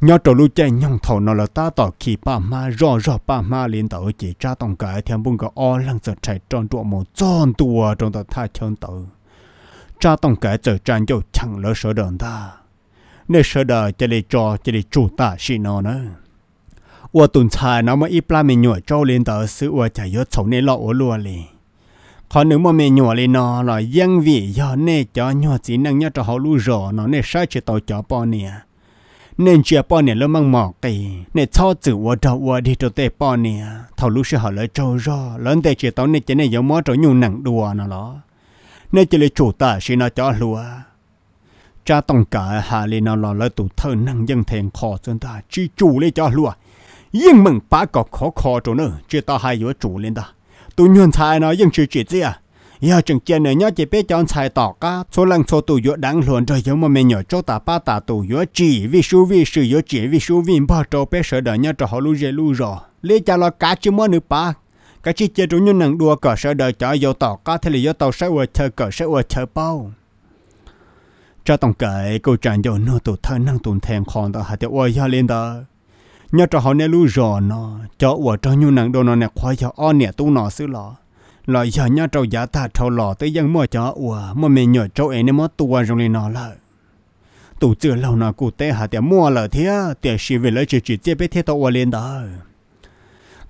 A: nhớ trâu lu chạy nhong thầu nó là ta tỏ khi ba má rõ rõ ba má lên đó chỉ cha tông cái thêm bung cái o lăng sợ chạy tròn trụ một tròn tua trong đó tha chân tử cha tông cái giờ trang cho chẳng lỡ sợ đòn ta nếu sợ đời cho lì cho cho lì chủ ta xì nó nữa ủa tuần trà nó mà ít la mình nhồi cho lên tờ sự ủa chả yếu xấu nên lọ ủa luôn lì còn nếu mà mình nhồi lên nó là dân vị do nè cho nhồi chỉ năng nhớ cho họ lu rò nó nè sai chỉ tàu cho bò nè nên chia bò nè lắm mang mỏ kì nè cho chữ ủa đâu ủa đi cho tê bò nè thầu lu sẽ họ lấy trâu rò lần tê chỉ tàu nè chỉ nè giống mỏ trâu nhung nặng đùa nó đó nên chỉ lấy chủ ta xin nó cho lúa cha tông cả hà lê nó lo lỡ tụ thơ năng dân thèn khó chân ta chi chủ lê cho lùa yên mừng bá có khó khó chỗ nữa chỉ ta hai yếu chủ lên ta tụ nhuận thai nó yên chưa chỉ gì à giờ chừng kia này nhớ chỉ biết chọn thai tỏ cá số lần số tụ yếu đáng luôn rồi giống mà mình nhớ chỗ ta ba ta tụ yếu chỉ vì số vì sự yếu chỉ vì số vì ba chỗ bé sợ đợi nhớ cho họ lu dễ lu rồi lê cha lo cá chứ mới nữa ba cái chi chơi chủ nhân năng đua cờ sợ đợi cho yếu tỏ cá thì là yếu tàu sẽ ở chờ cờ sẽ ở chờ bao cho tổng cái câu chuyện cho nó tụt thân năng tụt thèm khoan đó hạt tiêu ôi ya lên đó nhớ cho họ nè lu rò nó cho ở cho nhu năng đồ nó nè khoai cho on nè tu nó xứ lọ lọ giờ nhớ cho giá ta cho lọ tới dân mua cho ở mua mẹ nhớ cho em nè mua tua rồi lên nó là tụ chưa lâu nó cụ tế hạt tiêu mua là thế tiền xí về lấy chỉ chỉ tiếp biết thế tao lên đó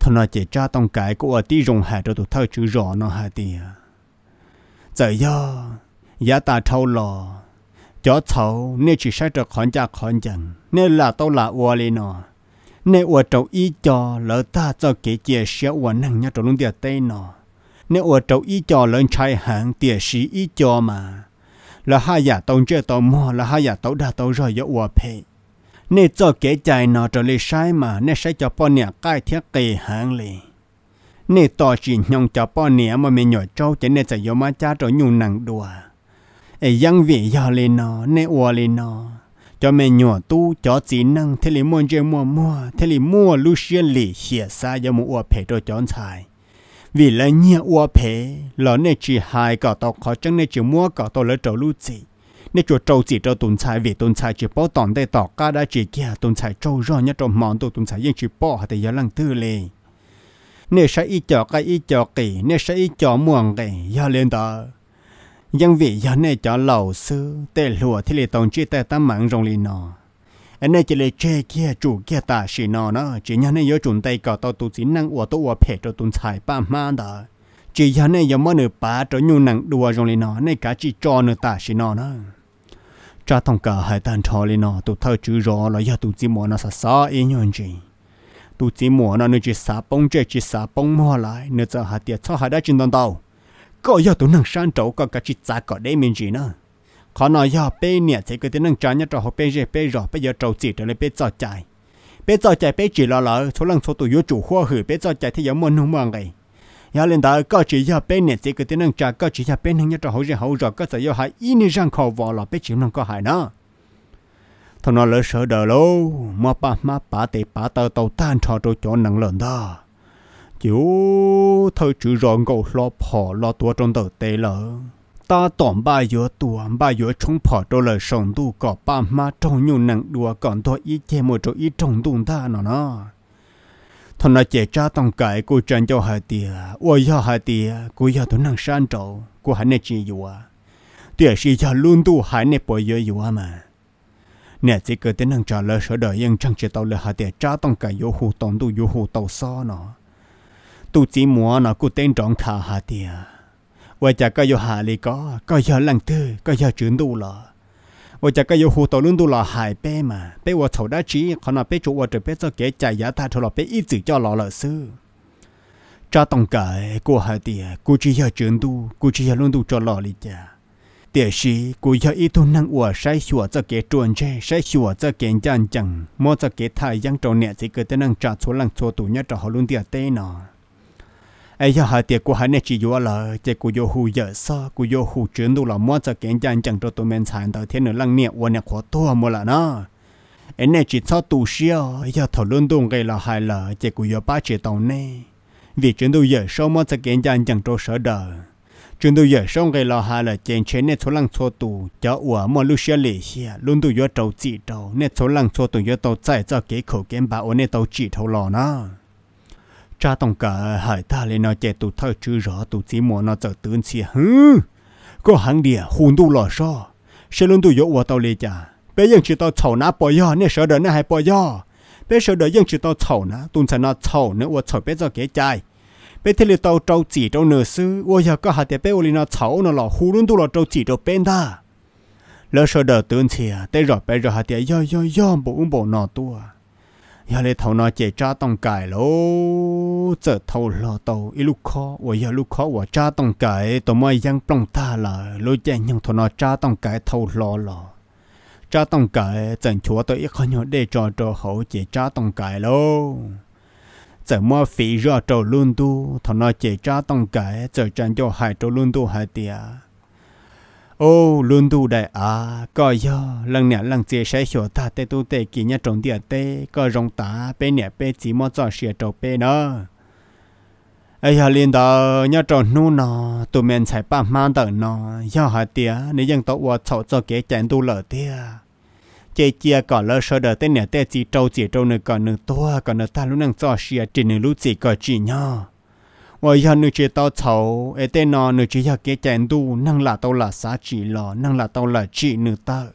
A: thôi nó chỉ cho tổng cái của ở tí dùng hạt cho tụt thơ chữ rò nó hạt tiêu giờ giờ ta trâu lọ cho cháu nên chỉ sai cho con giả con dân nên là tao là ua lên nó nên ua cháu y cho lỡ ta cho kế chia sẻ ua năng nhá trâu luôn tiệt tây nọ nên ua cháu y cho lớn trai hàng tiệt sĩ y cho mà là hai giả tông chơi tao mò là hai giả tao đã tao rồi yếu ua phê nên cho kế chạy nọ trở lên sai mà nên sai cho bọn nhà cai thiết kỳ hàng liền nên tỏ chỉ nhong cho bọn nhà mà mình nhỏ cháu chỉ nên sẽ yếu má cha trâu nhung nặng đùa yang vi yo le nó ne wo le nó cho mình nhỏ tu cho chỉ năng thế li mua chơi mua mua thế li mua lu xuyên li xia xa cho mua ua phê cho chọn xài vì là nhia ua phê lỡ này chỉ hai cả tàu khó chẳng này chỉ mua cả tàu lỡ trâu lu chỉ nên chỗ trâu chỉ trâu tồn xài vì tồn xài chỉ bỏ tòn đây tỏ cả đã chỉ kia tồn xài trâu rõ nhất trong món tụ tồn xài nhưng chỉ bỏ hạt giờ lăng tư lì nên sẽ cho cái ít cho kỳ nên sẽ cho muộn kỳ giờ lên đó ยังวิยันเนี่ยจะเหล่าซื้อแต่หลัวที่เลยต้องจีแต่ตั้มหมังรงลีนออันนี้จะเลยเจ๊เกี้ยจูเกี้ยตาสีนอเนาะจียันเนี่ยยจุนไตก่อตัวตุสินังอวตัวเพจตัวตุนชายป้ามาดาจียันเนี่ยยังมั่นเนื้อป้าตัวยูนังดัวรงลีนอในกาจีจอเนื้อตาสีนอเนาะจ้าต้องการให้ตันชอลีนอตัวเธอจื้อรอแล้วยาตัวจีหมอนาสะซาเองยอนจี tu chỉ mua nó nơi chỉ xả bông chơi chỉ xả bông mua lại nơi giờ hạt tiệt cho hạt đã chín đòn tàu có giờ tụi nàng sang trâu có cả chị giá có đây mình gì nữa khó nói giờ bé nè thì cái tiếng nàng trả nhá cho họ bé gì bé rồi bây giờ trâu chỉ trở lại bé cho chạy bé cho chạy bé chỉ lo lỡ số lần số tụi yếu chủ khoa hử bé cho chạy thì giống muốn không mang ngày giờ lên đó có chỉ giờ bé nè thì cái tiếng nàng trả có chỉ giờ bé nàng nhá cho họ gì hậu rồi có sợ giờ hại in răng khẩu vò là bé chịu nàng có hại nữa thằng nó lỡ sợ đời lô mà ba mà ba thì bà tao tàu tan cho chỗ chỗ nặng lớn đó chú thôi chữ rồi gầu lo phò lo tua trong đầu tê lỡ ta tỏm ba yếu tua ba yếu chung phò đô lời sống tu có ba má trong nhu nặng đùa còn thôi ý chê một chỗ ý trong tu ta nó nó thằng nó chè cha tông cải cô chân cho hai tia ôi cho hai tia cô giờ tôi năng san trầu cô hãy nè chi yếu à tia sĩ cho luôn tu hãy nè bỏ yếu yếu mà nè chỉ cứ tới năng trả lời sở đời yên chẳng chế tao lời hai tia cha tông cải yếu hồ tông tu yếu hồ tàu sao nó tu chỉ múa nó cũng tên trọng thà hà tiề vậy chả có yêu hà lì có có yêu lăng tư có yêu chuyển đủ là vậy chả có yêu hồ tổ luôn đủ là hải bé mà bé vợ thầu đã chỉ còn là bé chủ vợ trở bé cho kẻ chạy giá ta thầu là bé ít chữ cho lọ lợ sư cha tông cái của hà tiề cô chỉ yêu chuyển đủ cô chỉ yêu luôn đủ cho lọ lì chả tiề sĩ cô yêu ít tu năng vợ sai sửa cho kẻ chuẩn chế sai sửa cho kẻ chân chẳng mua cho kẻ thay giang trâu nẹt chỉ cứ tên năng trả số lăng số tủ nhất cho họ luôn tiề tê ai giờ hạt tiệc của hai này chỉ vô là tiệc của vô hù giờ sa của vô hù chuyển đủ là muốn cho kiện chẳng chẳng cho tụi mình sản tới thiên nữa lăng nhẹ quan nhẹ khó to mà là nó ai này chỉ cho tu xíu ai giờ thầu luôn đúng cái là hai là tiệc của vô ba chỉ tàu nè vì chuyển đủ giờ sau muốn cho kiện chẳng chẳng cho sợ đời chuyển đủ giờ sau cái là hai là chèn chén này số lăng số tu cho ủa mà lúc xưa lì xia luôn đủ vô trâu chỉ trâu này số lăng số tu vô tàu trái cho kế khẩu kiếm bảo ôn này tàu chỉ thầu lò nó cha tông cả hải ta lên nó chạy tụ thơ chứ rõ tụ chỉ mò nó chở tướng chỉ hứ có hàng địa hùn tu lò so sẽ luôn tụ dỗ vào tàu lê chả bây giờ chỉ tao chầu ná bò yo nè sợ đỡ nè hay bò yo bây giờ đỡ nhưng chỉ tao chầu ná tuần sẽ nó chầu nữa và chầu bây giờ kế chạy bây thế là tao trâu chỉ trâu nửa sư và giờ có hạt địa bây giờ nó chầu nó lò hùn luôn tu lò trâu chỉ trâu bên ta lỡ sợ đỡ tướng chỉ à tới rồi bây giờ hạt địa yo yo yo bộ bộ nó tua giờ lấy thầu nó chạy cha tông cải lô giờ thầu lo tàu ít lúc khó và giờ lúc khó và cha tông cải tụi mày giang trong ta là lôi chạy nhưng thầu nó cha tông cải thầu lo lo cha tông cải chẳng chúa tôi ít khó để cho cho hậu chạy cha tông cải lô giờ mua phí ra trâu luôn tu thầu nó chạy cha tông cải giờ chẳng cho hai trâu luôn tu hai tiệt ô luôn tu đại à coi yo lần nè lần chia sẻ cho ta tê tu tê kỹ nhà trồng địa tê coi rong ta bên nè bên chỉ mò cho sẻ trâu bên nữa ai hà liên đó nhà trồng nu nó tụi mình chạy ba mang tờ nó yo hà tía nếu dân tộc qua chậu cho kế chén tu lỡ tía chế chia cỏ lỡ sơ đờ tê nè tê chỉ trâu chỉ trâu nữa còn nữa to còn nữa ta luôn năng cho sẻ chỉ nữa lúc chỉ còn chỉ nhau 我以后你只到草，哎，对呢，你只要给监督，能拉到拉啥子了，能拉到拉几你到，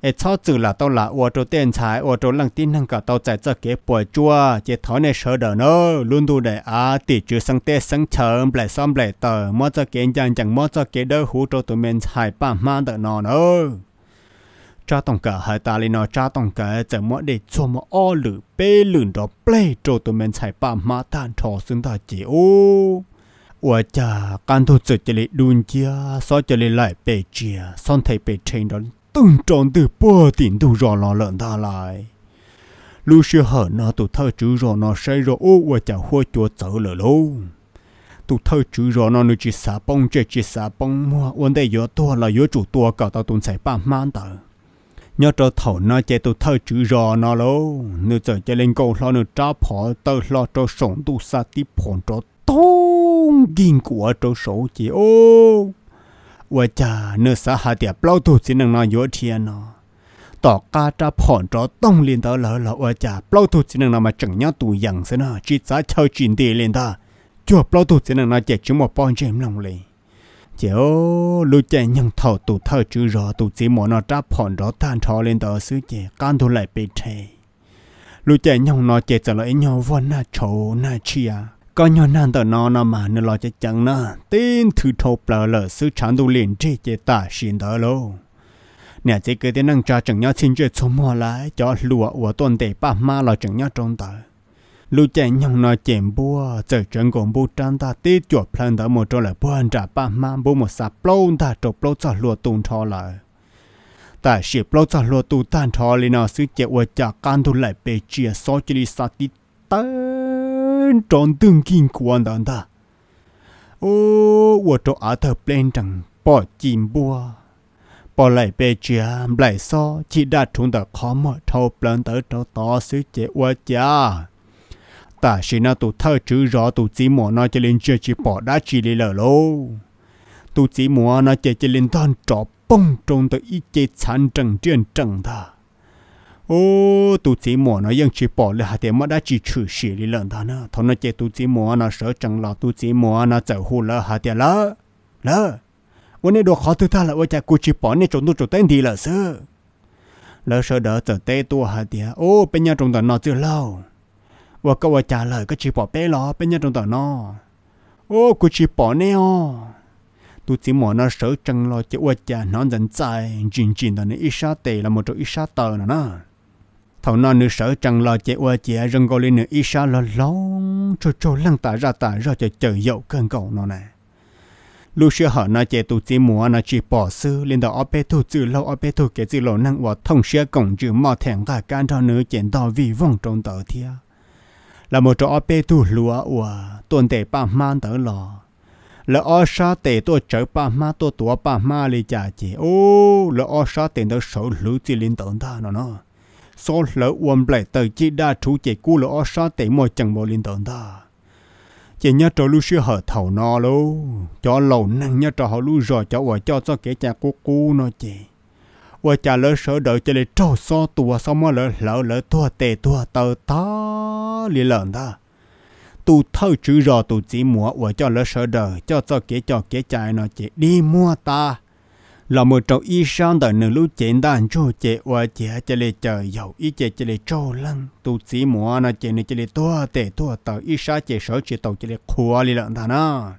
A: 哎，草子拉到拉，我做电材，我做冷电能搞到在这给白做，这头呢舍得呢，轮到的啊，地主生得生成，不来上不来的，莫这给人讲，莫这给的胡做对面菜爸妈的呢呢。cha tông cả hai ta lên nói cha tông cả chỉ mỗi để cho mà o lử bê lử đó play cho tụi mình chạy ba má tan trò xứng ta chỉ ô ủa cha can thu sự chỉ lấy đun chia so chỉ lấy lại bê chia son thầy bê trên đó từng tròn từ bờ tiền đủ rõ nó lớn ta lại lúc xưa hở nó tụi thơ chữ rõ nó say rồi, ô ủa cha hoa chúa chở lỡ luôn tụ thơ chữ rõ nó nuôi chỉ xả bông chơi chỉ xả bông mua vấn đề yếu tua là yếu chủ tua cả tao tụi chạy ba má tao nhớ cho thầu nó chạy tụ thơ chữ rò nó lô nếu chạy chạy lên cầu lo nửa trả phỏ tơ lo cho sống tu sa tiếp phồn cho tông kinh của cho số chị ô và cha nửa sa hạ tiệp bao tu xin năng nó yếu thiên nó tỏ ca trả phòn cho tông liền tớ lỡ lỡ và cha bao tu xin năng mà chẳng nhớ tụ dặn xin nó chỉ sa chơi chuyện tiền liền ta cho bao tu xin năng nó chạy chúng một bọn chém lòng liền chiều lũ trẻ nhung thầu tụ thơ chữ rõ tụ chỉ mỏ nó tráp phòn rõ tan trò lên đó xứ chè can thu lại bị chè lũ trẻ nhung nó chè trở lại nhau vốn na chỗ na chia à. có nhau nan tờ nó nó mà nó lo chạy chẳng nó tin thử thô bờ lờ xứ chán tu liền chè chè ta xin đó lô nè chỉ cái tiếng năng trà chẳng nhau xin chơi số mua lại cho lùa của tuần để ba má lo chẳng nhau trong tờ lúc chạy nhông nói chèm bùa giờ chân gồm bù trăn ta tê chuột phan đã một chỗ lại buồn trả ba mang bù một sạp plông ta trộp plông cho lùa tùng cho lại ta sẽ plông cho lùa tùng tan cho lên nó sư chạy qua chả can thu lại bê chia so chỉ đi sát đi tân tròn tương kinh quan đàn ta ô qua chỗ ở thờ plen chẳng bỏ chìm bùa bỏ lại bê chia lại so chỉ đã chúng ta khó mở thâu plen tới chỗ to sư chạy qua chả ta chỉ nó tụ thơ chữ rõ tụ chỉ mỏ nó cho lên chưa chỉ bỏ đã chỉ lì lờ lô tụ chỉ mỏ nó chỉ cho lên toàn trọ bông trong tới ít chế chán trần truyền trần ta ô tụ chỉ mỏ chỉ bỏ lại hạt mà đã chỉ chữ xỉ lì lờ ta nó thôi nó chỉ tụ chỉ mỏ nó sợ chẳng là tụ chỉ mỏ nó sợ hù lỡ hạt tiền lỡ lỡ วันนี้ดูขอทุกท่านละว่าจะกูจีปอนเนี่ยจงตัวจงเต้นดีละเสือแล้วเสด็จเจอเต้ตัวหาเดียโอ้เป็นยังจงตอนนอนเจอเล่า và cậu trả lời cái chỉ bỏ bé lo bên nhà trong tờ nó ô cô chỉ bỏ nè tôi chỉ muốn nó sợ chân lo chứ ô cha nó dần dài chín chín tờ này ít sát tề là một chỗ ít sát tờ nữa nè thầu nó nữ sợ chân lo chứ ô cha rừng gọi lên ít sát lo lóng cho lăng tả ra tả ra cho chờ dậu cơn cậu nó này lúc xưa họ nói chế tụ chỉ mua nó chỉ bỏ sư lên đó ở bên thủ chữ lâu ở bên thủ cái chữ lâu năng và thông xe cổng chữ mò thèn cả can cho nữ chuyện đó vì vòng trong tờ thia là một chỗ bê tu lúa ua tuần tệ ba ma tớ lò là ở sa tệ tôi chở ba ma tôi tua ba ma lì chả chị ô là ở sa tệ tớ sổ lũ chỉ liên tưởng ta nó nó số lỡ uom lệ tờ chỉ đa chú chị cú là ở sa tệ mọi chẳng mọi liên tưởng ta chị nhớ trò lũ sư hở thầu nó lô cho lầu năng nhớ trò họ lũ rồi cho ở cho cho kẻ cha cú cú nó chị 我家了手 đầu cho lấy trâu so tua xong mà lỡ lỡ lỡ tua tệ tua tờ ta lì lợn ta tu thâu chữ rò tu chỉ mua của cho lỡ sở đời cho cho kế cho kế chạy nó chỉ đi mua ta là một trâu y sang đời nửa lúc chén đàn cho chế và chế cho lệ chờ giàu y chế cho lệ trâu lăng tu sĩ mùa nó chế nó chế lệ tua tệ tua tờ y sa chế sở chế tàu chế lệ khua lì lợn ta nó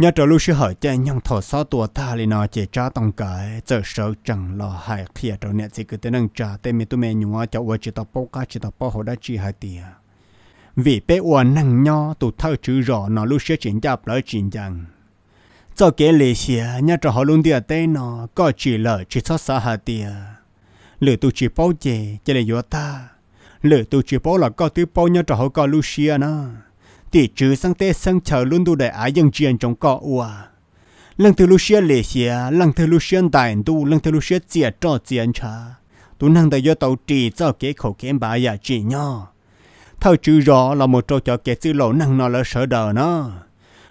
A: nhà trở lúc sư hỏi chạy nhong thổ xó tùa ta lì nó chỉ cha tông cái giờ sợ chẳng lo hại khía trở nẹ chỉ cứ tới nâng trả tên mi tụi mẹ nhung cháu vợ chỉ tập bốc ca chỉ tập bốc hồ đã chỉ hai tiền vì bé uẩn nâng nho tụ thơ chữ rõ nó lúc sư chỉnh chạp lỡ chỉnh chẳng cho kế lì xìa nhà trở họ luôn tiền tên nó có chỉ lỡ chỉ xót xa hai tiền lửa tụ chỉ bao chè chỉ là yếu ta lửa tụ chỉ bao là có thứ bao nhà trở họ có lúc xìa nó thì trừ sang tê sang chờ luôn đủ để ái dân chiến trong cọ ua lăng từ Lucia lệ xia lăng từ Lucia đại tu lăng từ Lucia chia cho chiến cha tu năng đại do tàu trì cho kế khẩu kém bà ya chỉ nhau thao chứ rõ là một trò cho kế sư lỗ năng nó là sợ đờ nó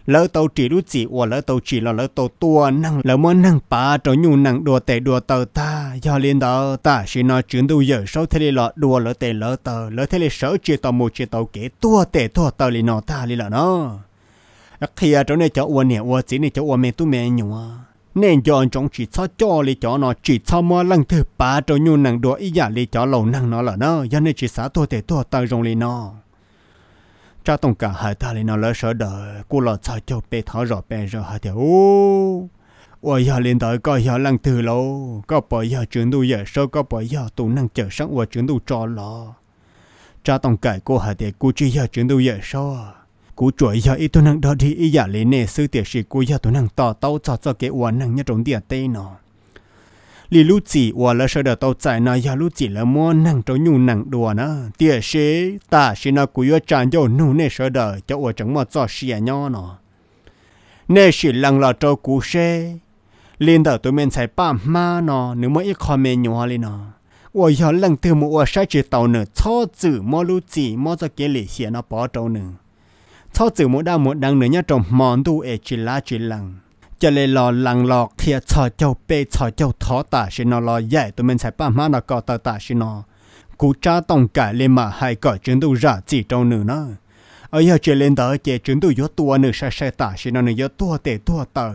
A: lỡ tàu chỉ lúc chỉ và lỡ tàu chỉ là lỡ tàu tua năng lỡ món năng bà trâu nhu năng đùa tệ đùa tờ ta do liên đó ta chỉ nói chuyện đâu giờ sau thế lọ đùa lỡ tệ lỡ tờ lỡ thế là sở chỉ tàu một chỉ tàu kế tua tệ tua tờ lì nó ta lì là nó khi ở à, chỗ này chỗ uốn nè uốn chỉ này chỗ uốn mẹ tu mẹ nhua nên do trong chỉ cho cho lì cháu nó chỉ cho mua lăng thứ ba trâu nhu năng đùa ý giả lì cháu lầu năng nó là nó do nên chỉ xả tua tệ tua tờ rong lì nó cha tông cả hai ta lên nó lỡ sợ đời cô lọ cho cho bé tháo rõ bé rồi hai theo ô ô giờ lên tới coi giờ lăng từ lâu có bỏ giờ chuyển đủ giờ sau có bỏ giờ tụ năng chờ sáng qua chuyển đủ cho lọ cha tông cả cô hai theo cô chỉ giờ chuyển đủ giờ sau cú chuỗi giờ ít tụ năng đó đi ít giờ lên nè sư tiệt sĩ cô giờ tụ năng tỏ tao cho cho cái uẩn năng nhất trong địa tây nó lì lú chỉ và là sợ đỡ tàu chạy nó giờ lú chỉ là mua nặng cho nhung nặng đùa nó tiệt sĩ ta sĩ nó cúi ở tràn vô nụ nè sơ đỡ cho ở chẳng mà cho xìa nhau nó nè sĩ lăng là trâu cú xe liền đầu tụi mình chạy ba má nó nếu mà ít comment nhỏ lên nó ở giờ lăng từ mua sai chỉ tàu nè, cho chữ mua lưu chỉ mua cho cái lì xìa nó bỏ cho nè, cho chữ mua đa mua đằng nữa nhá trong mòn tu ê chỉ lá chỉ lăng cho nên lò lằng lo kia cho châu bê cho châu thó ta xí nó lo dạy tụi mình sẽ ba má nó có tờ ta xí nó cú cha tông cả lên mà hai cõi chứng tu ra chỉ trong nữa nó ở giờ chơi lên đó chơi chứng tu yếu tua nữa sẽ sẽ ta xí nó nữa yếu tua tệ tua tờ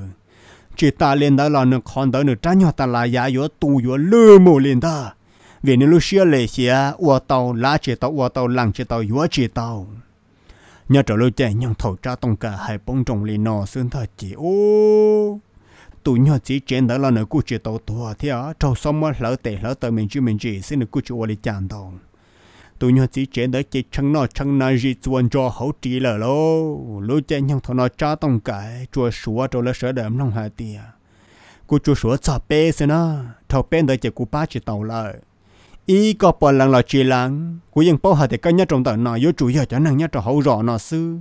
A: chỉ ta lên đó lò nữa còn đó nữa cha nhỏ ta là giá yếu tu yếu lư mù lên đó vì nếu lúc xưa lệ xía ô tàu lá chỉ tàu ô tàu lằng chỉ tàu yếu chỉ tàu nhà trở lôi chạy nhưng thầu tra tông cả hai bông trồng lì nò xương thật chỉ ô tụ nhỏ chỉ chén đó là nơi cụ chỉ tàu tua thì á trâu xong mà lỡ tệ lỡ tờ mình chứ mình chỉ xin được cụ chỉ ô lì chàng đồng tụ nhỏ chỉ chén đó chỉ chăng nọ chăng nà gì chuẩn cho hậu trí lỡ lô lôi chạy nhưng thầu nọ tra tông cả chùa sủa trâu lỡ sợ đệm lòng hai tia cụ chùa sủa chả bê xin á thầu bê đó chỉ cụ ba chỉ tàu lại ý có bỏ lăng lo chi lăng của dân bảo hà thì cái nhất trong tận nó yếu chủ yếu cho năng nhất cho hậu rõ nó sư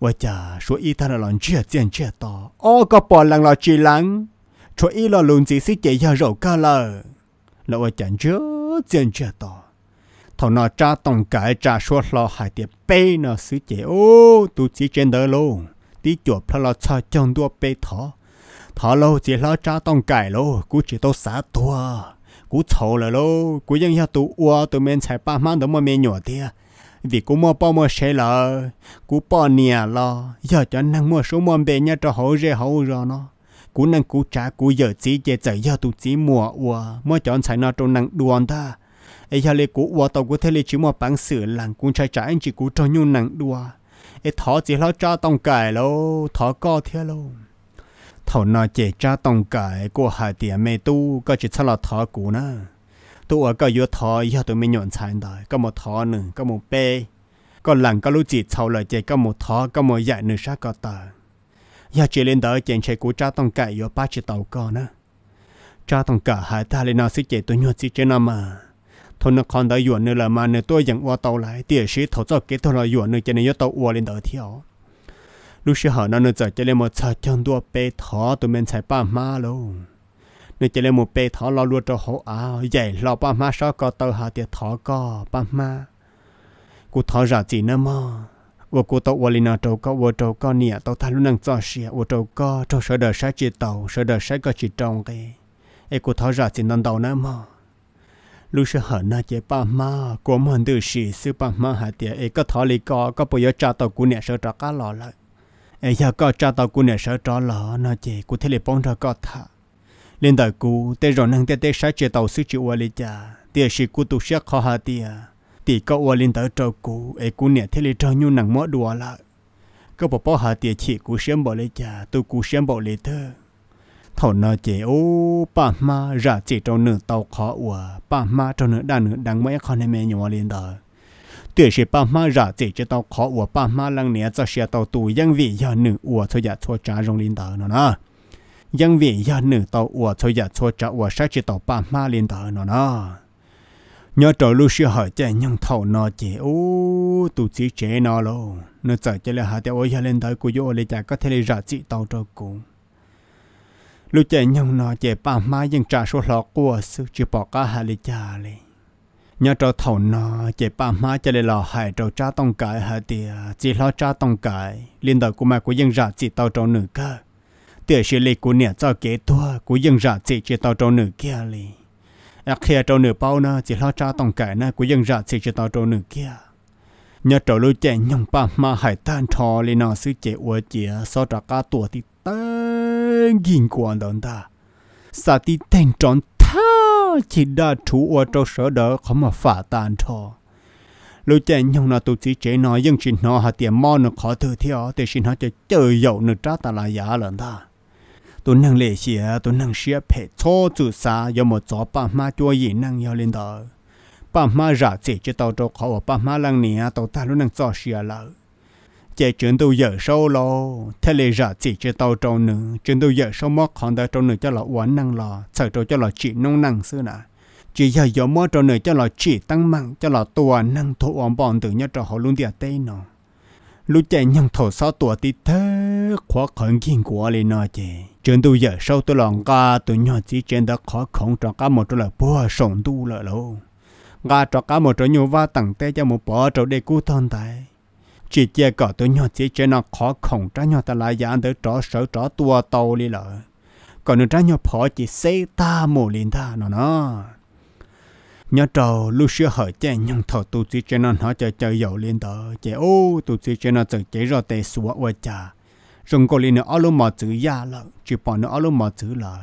A: và chả số ý ta là lòng chia tiền chia to ô có bỏ lăng lo chi lăng cho ý là lùn gì xí chạy giờ rậu cả lờ là và chẳng chứa tiền chia to thằng nó cha tổng cái cha số lò hại tiệp bê nó xí chạy ô tu chỉ trên đời luôn tí chuột phá lò cho trong đua bê thọ thọ lâu chỉ lo cha tổng cái lô cú chỉ tao xả tua cú thầu là lô cú dân nhà tụ ua tụ men chạy ba mang đó mà men nhỏ tia vì cú mua bao mua xe là cú bao nia là giờ cho năng mua số mua bề nhà cho hậu rẻ hậu rồi nó cú năng cú trả cú giờ chỉ về giờ giờ tụ chỉ mua ua mua chọn xài nó trong năng đuôn ta ấy giờ lấy cú ua tàu cú thế lấy chỉ mua bán sửa làng cú chạy trả anh chỉ cú cho nhung năng đua ấy thọ chỉ lo cho tông cài lô thọ co thế lô ถนอเจจ้าตงไก่กูหาเตียไม่ตู้ก็จะทะเลาะทอกูนะตัวก็ยัวทอยอดตัวไม่หย่อนชายได้ก็มาทอหนึ่งก็มาเปก็หลังก็รู้จิตเท่าเลยเจก็มาทอก็มาใหญ่หนึ่งชาก็ตายอยากเจริญเด้อเจนช้กูจ้าตงไก่ยัวป้าจิตเอาก่อนนะจ้าตงไก่หาตาเลยนาสิเจตัวหย่อนสิเจนมาทนนครได้หย่นเนื้อละมาเนื้อตัวอย่างวัวเต่าหลายเตี่ยชีทอเจ้าเกตทอหย่อนเนื้อเจนยัวเต่าอ้วนเลนเด้อเที่ยว lúc xưa họ nói nó giờ chơi lên một sợ chân đua bê thỏ tụi mình chạy ba má luôn nó chơi lên một bê thỏ lo luôn cho hổ áo vậy lo ba má sao có tàu hà tiệt thỏ co ba má cụ thỏ ra chỉ nữa mà wo cụ tàu wo lina trâu co wo trâu co nè tàu thà luôn năng cho xia wo trâu co cho sợ đời sai chỉ tàu sợ đời sai có chỉ trông cái ai cụ thỏ ra chỉ năng đầu nữa mà lúc xưa họ nói chơi ba má của mình từ xì sư ba má hà tiệt ai có thỏ lì co, có bây giờ cha tàu cụ nè sợ trả cá lò lại ai giờ có cha tao cũng nè sợ trò lỡ nó chỉ cũng thế là bông ra có thà lên đời cũ tê rồi nâng tê tê sai chế tàu sư chịu ali cha tê sĩ cũ tu sắc khó hà tê tì có ua lên đời trâu cũ ai cũng nè thế là trâu nhu nặng mỡ đùa lại có bộ bỏ hà tia chỉ cũ xem bỏ lấy cha tu cũ xem bỏ lấy thơ thầu nó chế ô ba ma ra chỉ trong nửa tàu khó ua ba ma trong nửa đa nửa đằng mấy con em nhỏ lên đời chỉ ba ba ra cho cho nè, tu nữ 对是爸妈热这知道考我爸妈两年这些到都因为要女我才也错家中领导了呢，因为要女到我才也错着我才知道爸妈领导了呢。nhớ trở lúc xưa hỏi chạy nhung thầu nó chế ô tụ chỉ chế nó lo nó chạy chạy là hạt tiêu ôi hà linh tới của vô lấy chạy có thể là ra chị tàu cho cô lưu chạy nhung nó chế ba má nhưng trả số lọ của sự chỉ bỏ cả hai lấy chạy nhà trâu thầu nó chỉ ba má cho nên lò hại trâu cha tông cãi hải tiề chỉ lo cha tông cãi liên đầu của mẹ của dân ra chỉ tao trâu nửa cơ tiề xử lý của nhà cho kế tua của dân ra chỉ chỉ tao trâu nửa kia li à kia trâu nửa bao nó chỉ lo cha tông cãi nó của dân ra chỉ chỉ tao trâu nửa kia nhà trâu lối chạy nhung ba má hại tan thò li nó sư chế uế chế so trả cá tua thì tên gìn quan đón ta sa ti tên trọn chỉ đã chú ở trong sở đó không mà phá tan cho lúc chạy nhung là tụi chỉ chế nói nhưng chỉ nó hạt tiền mò nó khó thử theo thì chỉ nó chơi chơi dậu nó trả ta là giá lần ta tụi năng lệ xìa tụi năng xìa phải cho chữ xa do một chó ba má chua gì năng nhau lên đó ba má giả chỉ cho tao cho khó ba má lăng nè tao ta luôn năng cho xìa lợi chế chuyển tôi giờ sâu lo thế là giờ chỉ cho tàu trâu nữa chuyển tôi giờ sâu mất còn ta trâu nữa cho lọ uốn năng lo sợ trâu cho lọ chỉ nông năng xưa nà chỉ giờ gió mất trâu nữa cho lọ chỉ tăng mặn cho lọ tua năng thổ ổn bọn từ nhất trâu họ luôn địa tây nọ lúc chạy nhung thổ sao tua tí thế khó khăn kinh của lên nọ chứ chuyển tôi giờ sâu tôi lòng ca tôi nhỏ chỉ trên đó khó khăn cho cả một trâu là bùa sống tu lợi lâu gà cho cả một trâu nhiều va tặng tê cho một bò trâu để cứu thân tại chỉ chia cả tôi nhỏ chỉ chế nó khó khổng trái nhỏ ta lại dán đỡ tró sở tró tua tàu đi lỡ còn nữa trái nhỏ phó chỉ xây ta mù liền ta nó nó nhớ trầu lúc xưa hỏi chạy nhưng thọ tu sĩ trên nó nó chơi chơi dầu lên tờ chạy ô tu sĩ trên nó chơi chạy rồi tê xua qua cha rồng cô lên nó alo mà chữ ya lợ chỉ bỏ nó ở alo mà chữ lợ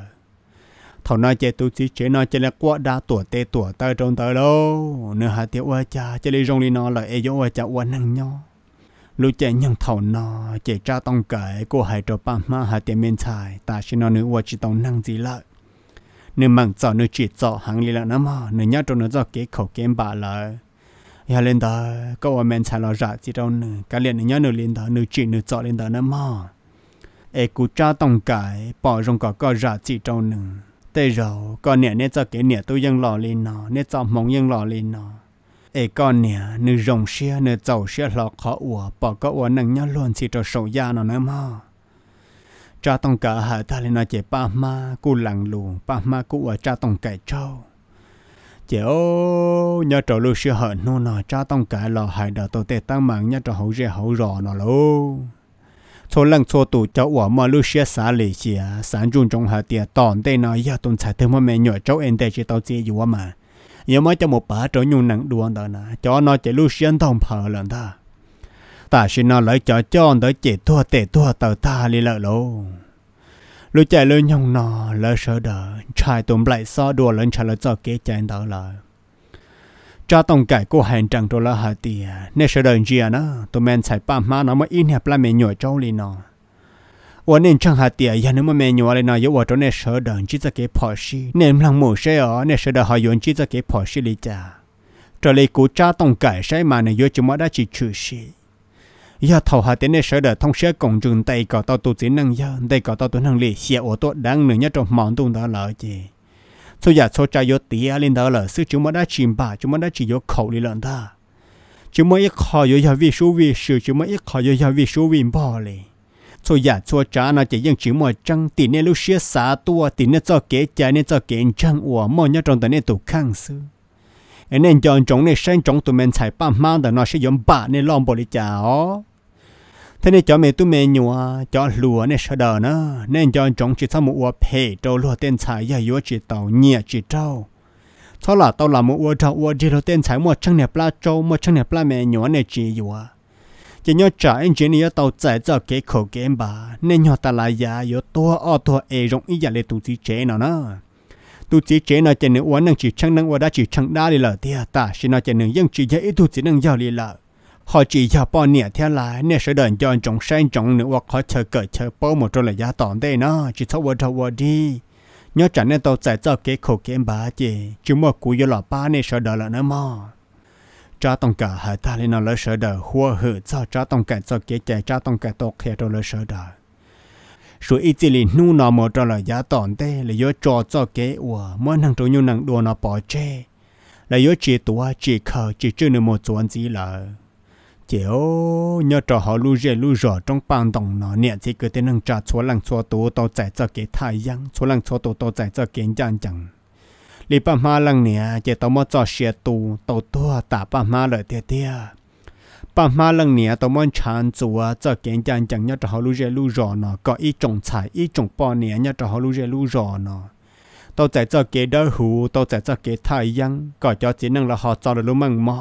A: thầu nó chạy tu sĩ trên nó chạy là quá đá tuổi tê tuổi tơ trong tơ đâu nữa hạt tiêu qua cha chạy lên rồng lên nó là ê dỗ qua cha qua năng nhau lúc chạy nhân thầu nó chạy cha tông cởi của hai trò ba má hai tiền miền tài ta xin nó nữ qua chỉ tông năng gì lợi nếu mảng cho nếu chỉ cho hàng lý là nó mà nếu nhớ trong nó cho kế khẩu kiếm bà lợi nhà dạ lên đó có ở miền tài lo rạ chỉ đâu nữa cái liền nếu nhớ nếu lên đó nếu chỉ nếu cho lên đó nó mà ê cú cha tông cởi bỏ rong cả có rạ chỉ đâu nữa tê rồi còn nè nè cho kế nè tôi vẫn lo lên nó nè cho mong vẫn lo lên nó ai con nè nữ rồng xe nữ giàu xe lọ khó ủa bỏ có ủa nâng nhau luôn chỉ cho sầu da nó nữa mà cha tông cả hả ta lên nói chị ba ma cô lằng lù ba ma cô ở cha tông cải trâu chị ô nhớ trâu lưu sư hận nô nà, cha tông cả lọ hải đờ tổ tệ tăng mạng nhớ trâu hậu rẻ hậu rò nó lô số lăng số tụ cháu ủa mà lưu sư xả lì chị à sáng trong hả tiệt tòn tê nói giờ tôn xả thêm mà mẹ nhỏ cháu em tê chỉ tao chị dù mà nhớ mới cho một bà trở nhu nặng đuôn đó nè cho nó chỉ lưu xuyên thông phở lần ta ta xin nó lấy cho cho tới chỉ thua tệ thua tờ ta đi lợ lô lưu chạy lưu nhông nó lỡ sợ đỡ trai tụm lại so đùa lên trả lời cho kế chạy đó là cho tông cải cô hành chẳng đồ là hà tì nè sợ đợi gì à nó tụi men chạy ba má nó mới in hẹp lại mẹ nhồi châu li nó 我 nên chẳng hạt tiền ya nếu mà mẹ nhỏ này nào yếu ở chỗ này sợ đợn chỉ ra cái phò xí nên lòng mù sẽ ở nên sợ đợn họ yến chỉ ra cái phò xí lý cha trở lại cú cha tông cải sai mà này yếu chúng mà đã chỉ chửi xí thầu hạt tiền này sợ đợn thông sẽ cùng trường tay có tao tu chỉ năng ya tay có tao tu lì xe ô tô đang nửa nhất trong món tung đó lỡ gì số giờ số cha yếu tiền lên đó lỡ sư chúng mà đã chìm bà chúng mà đã chỉ yếu khẩu đi lợn ta mà ít khó yếu ya vì số vì sự chúng mà ít khó yếu ya vì số vì bỏ liền E cho giả cho cha nó chỉ riêng chỉ mọi chăng tỷ nên lúc xưa xả tua tỷ nên cho kế cha nên cho kế chăng ủa mọi nhớ trong tận nên tụ khang sư anh nên chọn chọn nên sang chọn tụi mình chạy ba mang đó nó sẽ giống ba nên lon bồi cha ó thế nên cho mẹ tụi mình nhua cho lúa nên sợ đờ nó nên chọn chọn chỉ sau một phê trâu lúa tên chạy giờ yếu chỉ tàu nhẹ chỉ trâu cho là tao làm mua ủa trâu ủa chỉ lúa tên chạy một trăng này pla trâu một trăng này pla mẹ nhua nên chỉ ủa chỉ nhớ trả engineer tàu chạy cho cái khẩu game bà nên nhớ ta là già yếu to ở thua e rộng ý giả lệ tụ chỉ chế nó nó tụ chỉ chế nó chỉ nếu năng chỉ chẳng năng đã chỉ chẳng đa đi lợ thì ta xin nó chỉ nếu dân chỉ dễ tụ chỉ năng giàu đi lợ họ chỉ giàu bao nhiêu theo lại, nên sẽ đợi cho trồng sen trồng nữa hoặc họ chờ cởi chờ bao một rồi là giá tòn đây nó chỉ thâu vào thâu đi nhớ trả nên tàu chạy cho cái khẩu game bà chỉ chúng mà cú yếu là ba nên sẽ đợi là nó mò cha tông cả hai ta lên nó lỡ sợ đời hua hử cho cha tông cả cho kế chạy cha tông cả tốt khe cho lỡ sợ đời số ít chỉ lì nu nó mở cho là giá tòn tê là do cho cho kế ủa mỗi năng trâu nhu năng đùa nó bỏ chê là do chỉ tua chỉ khờ chỉ chưa nửa một chuẩn gì là chiếu nhớ trò họ lưu rê lưu rò trong bàn đồng nó nè chỉ cứ tên năng cha chúa lăng chúa tổ tổ chạy cho kế thai yang chúa lăng chúa tổ tổ chạy cho kế giang chẳng ลีป้ามาลังเนี่ยเจตมอจอเสียตูโตตัวตาป้ามาเลยเตี้ยเตี้ยป้ามาลังเนี่ยตมอชานจัวจะเก่งจันจังยัดหขาลูเจลูรอเนาะก็อีจงใายอีจงปอเนี่ยยัดเขาลูเจลูรอเนาะตใจจะเกดหูตใจจะเกทายยังก็จะจีนังละหอจอลรู้มั่งมอ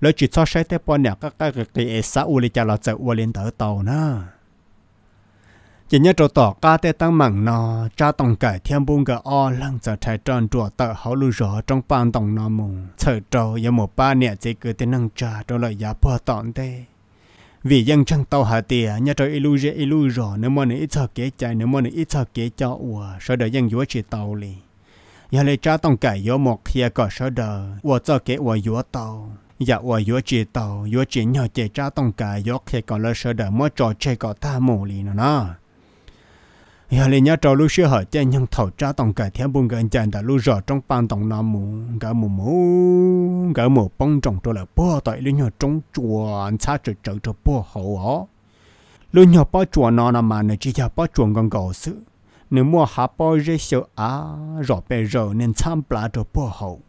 A: แล้วจิตชอใช้แต่ปอเนี่ยก็ก็เกเอสาอุลิจาเราจะอวลินเตอเตานะ chỉ nhớ chỗ tỏ ca tê tăng mảng nọ cha tổng cải thiên bung cái o lăng giờ trái tròn chùa tờ hậu lưu rõ trong bàn tổng nó mùng sợ trâu giờ một ba nè chỉ cứ tên năng cha trâu lời giá bờ tọn tê vì dân chẳng tàu hà tìa nhớ trâu ilu dễ ilu rõ nếu mà nữ ít sợ kế chạy nếu mà nữ ít sợ kế cho ủa sợ đợi dân dúa chỉ tàu li. giờ lấy cha tổng cải gió một kia có sợ đợi ủa cho kế ủa dúa tàu giờ ủa dúa chỉ tàu dúa chỉ nhỏ chỉ cha tổng cải gió kia còn lỡ sợ đợi mỗi trò chơi có ta mù li nó nọ giờ lên nhớ trâu lúc xưa hỏi chơi nhưng thầu trả tổng cả thiên buồn gần chân đã lúc rõ trong bàn tổng nam mù cả mù mù cả mù bông trồng trâu là bò tại lúc nhỏ trong chùa anh xa trở trở bò hậu ó lúc nhỏ bò chùa nó nằm mà nơi chỉ cho bò chùa con cầu sự nếu mua hạ bò rễ sầu á rõ bề rầu nên tham plá trở bò hậu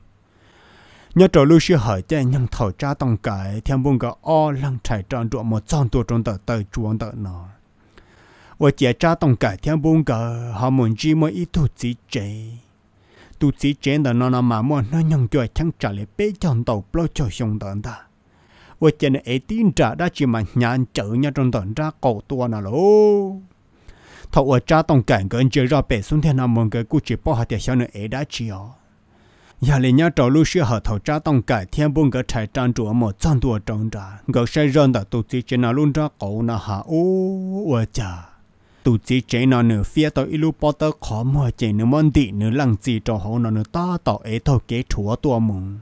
A: nhớ trâu lúc xưa hỏi chơi nhưng thầu trả tổng cả thiên buồn cả o lăng trải tròn trụ một tròn tụ trong tờ tờ chuông tờ 我姐 cha tông cả thiên bông cả họ muốn chỉ mới ít tu chỉ chế tu chỉ chế là nó nó mà muốn nó nhận chẳng trả lại bế chọn tàu lo cho xong đợn ta 我姐呢 ấy tin trả đã chỉ mà nhàn chở nhà trong đợn ra cầu tua nào lô thọ ở cha tông cảnh gần chơi ra bể xuống thiên nam mong cái cụ chỉ bỏ hạt tiền sau nữa ấy đã chỉ nhà lên nhà trò lưu sư hở thọ cha tông cải thiên bông cái trái trang chúa một trang đua trăng trà gỡ sai rơn đã tu chỉ chế nào luôn ra cầu nào hạ ô ở cha tụ chỉ chế nó nửa phía tàu ilu Potter khó mua chế nửa món đi nửa lăng gì cho họ nó nửa ta tàu ấy thầu kế chúa tua mùng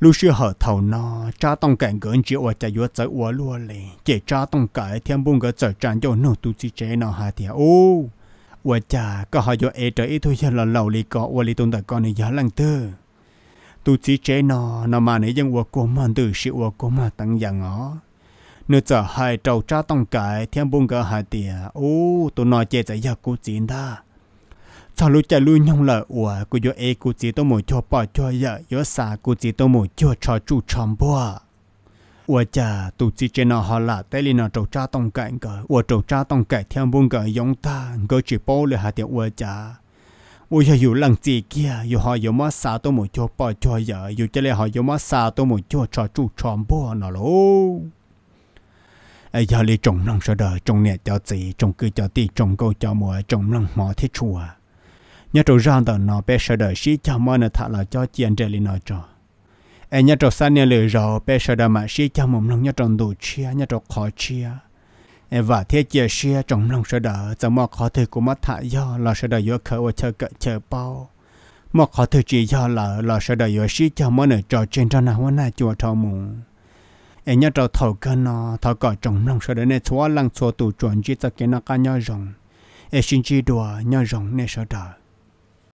A: lúc xưa hở thầu nó cha tông cảnh gần chỉ ở chạy vượt chạy ở luôn lì chế cha tông cải thêm bung gỡ chạy tràn cho nửa tụ chỉ chế nó hà thì ô ở cha có họ vượt ấy trời thôi là lâu lì có ở lì tồn tại con này giá lăng tư tụ chỉ chế nó nó mà nãy dân ở cô mà từ sự ở cô mà tăng dạng ó nếu giờ hai trâu cha tông cái thêm bông gà hai tiề, ô tôi nói chết chạy giặc cô chín ta sau lúc chạy lui nhông là ủa cô yo e cô chỉ tôi muốn cho bỏ cho ya giờ xa cô chỉ tôi muốn cho cho chú chăm bò ủa cha tụi chỉ trên nó họ là tại vì nó trâu cha tông cái cả ủa trâu cha tông cái thêm bông gà giống ta có chỉ bỏ lại hai tiề ủa cha ủa giờ hiểu lần gì kia giờ họ yo mà xa tôi muốn cho bỏ cho ya giờ chạy lại họ yo mà xa tôi muốn cho cho chú chăm bò nó luôn giờ li trồng nông sơ đời trồng nè cho gì trồng cứ cho ti trồng câu cho mùa trồng nông mò thế chùa nhớ trâu ra tờ nọ bé sơ đời xí cho mơ nó thà là cho chiên trời li nọ cho em nhớ trâu sáng nè lười rồi bé sơ đời mà xí cho mồm nông nhớ trồng đủ chia nhớ trâu khó chia em và thế chia chia trồng nông sơ đời giờ mò khó thử của mắt thà do là sợ đời vô khởi và chờ cỡ chờ bao mà khó thử chỉ do là là sợ đời vô xí cho mơ nó cho trên cho nào hôm nay chùa thâu mùng nya tra thau kan na tha ka chang nang sha de ne chwa lang cho tu chon ji ta ke na e shin ji do nya jong ne sha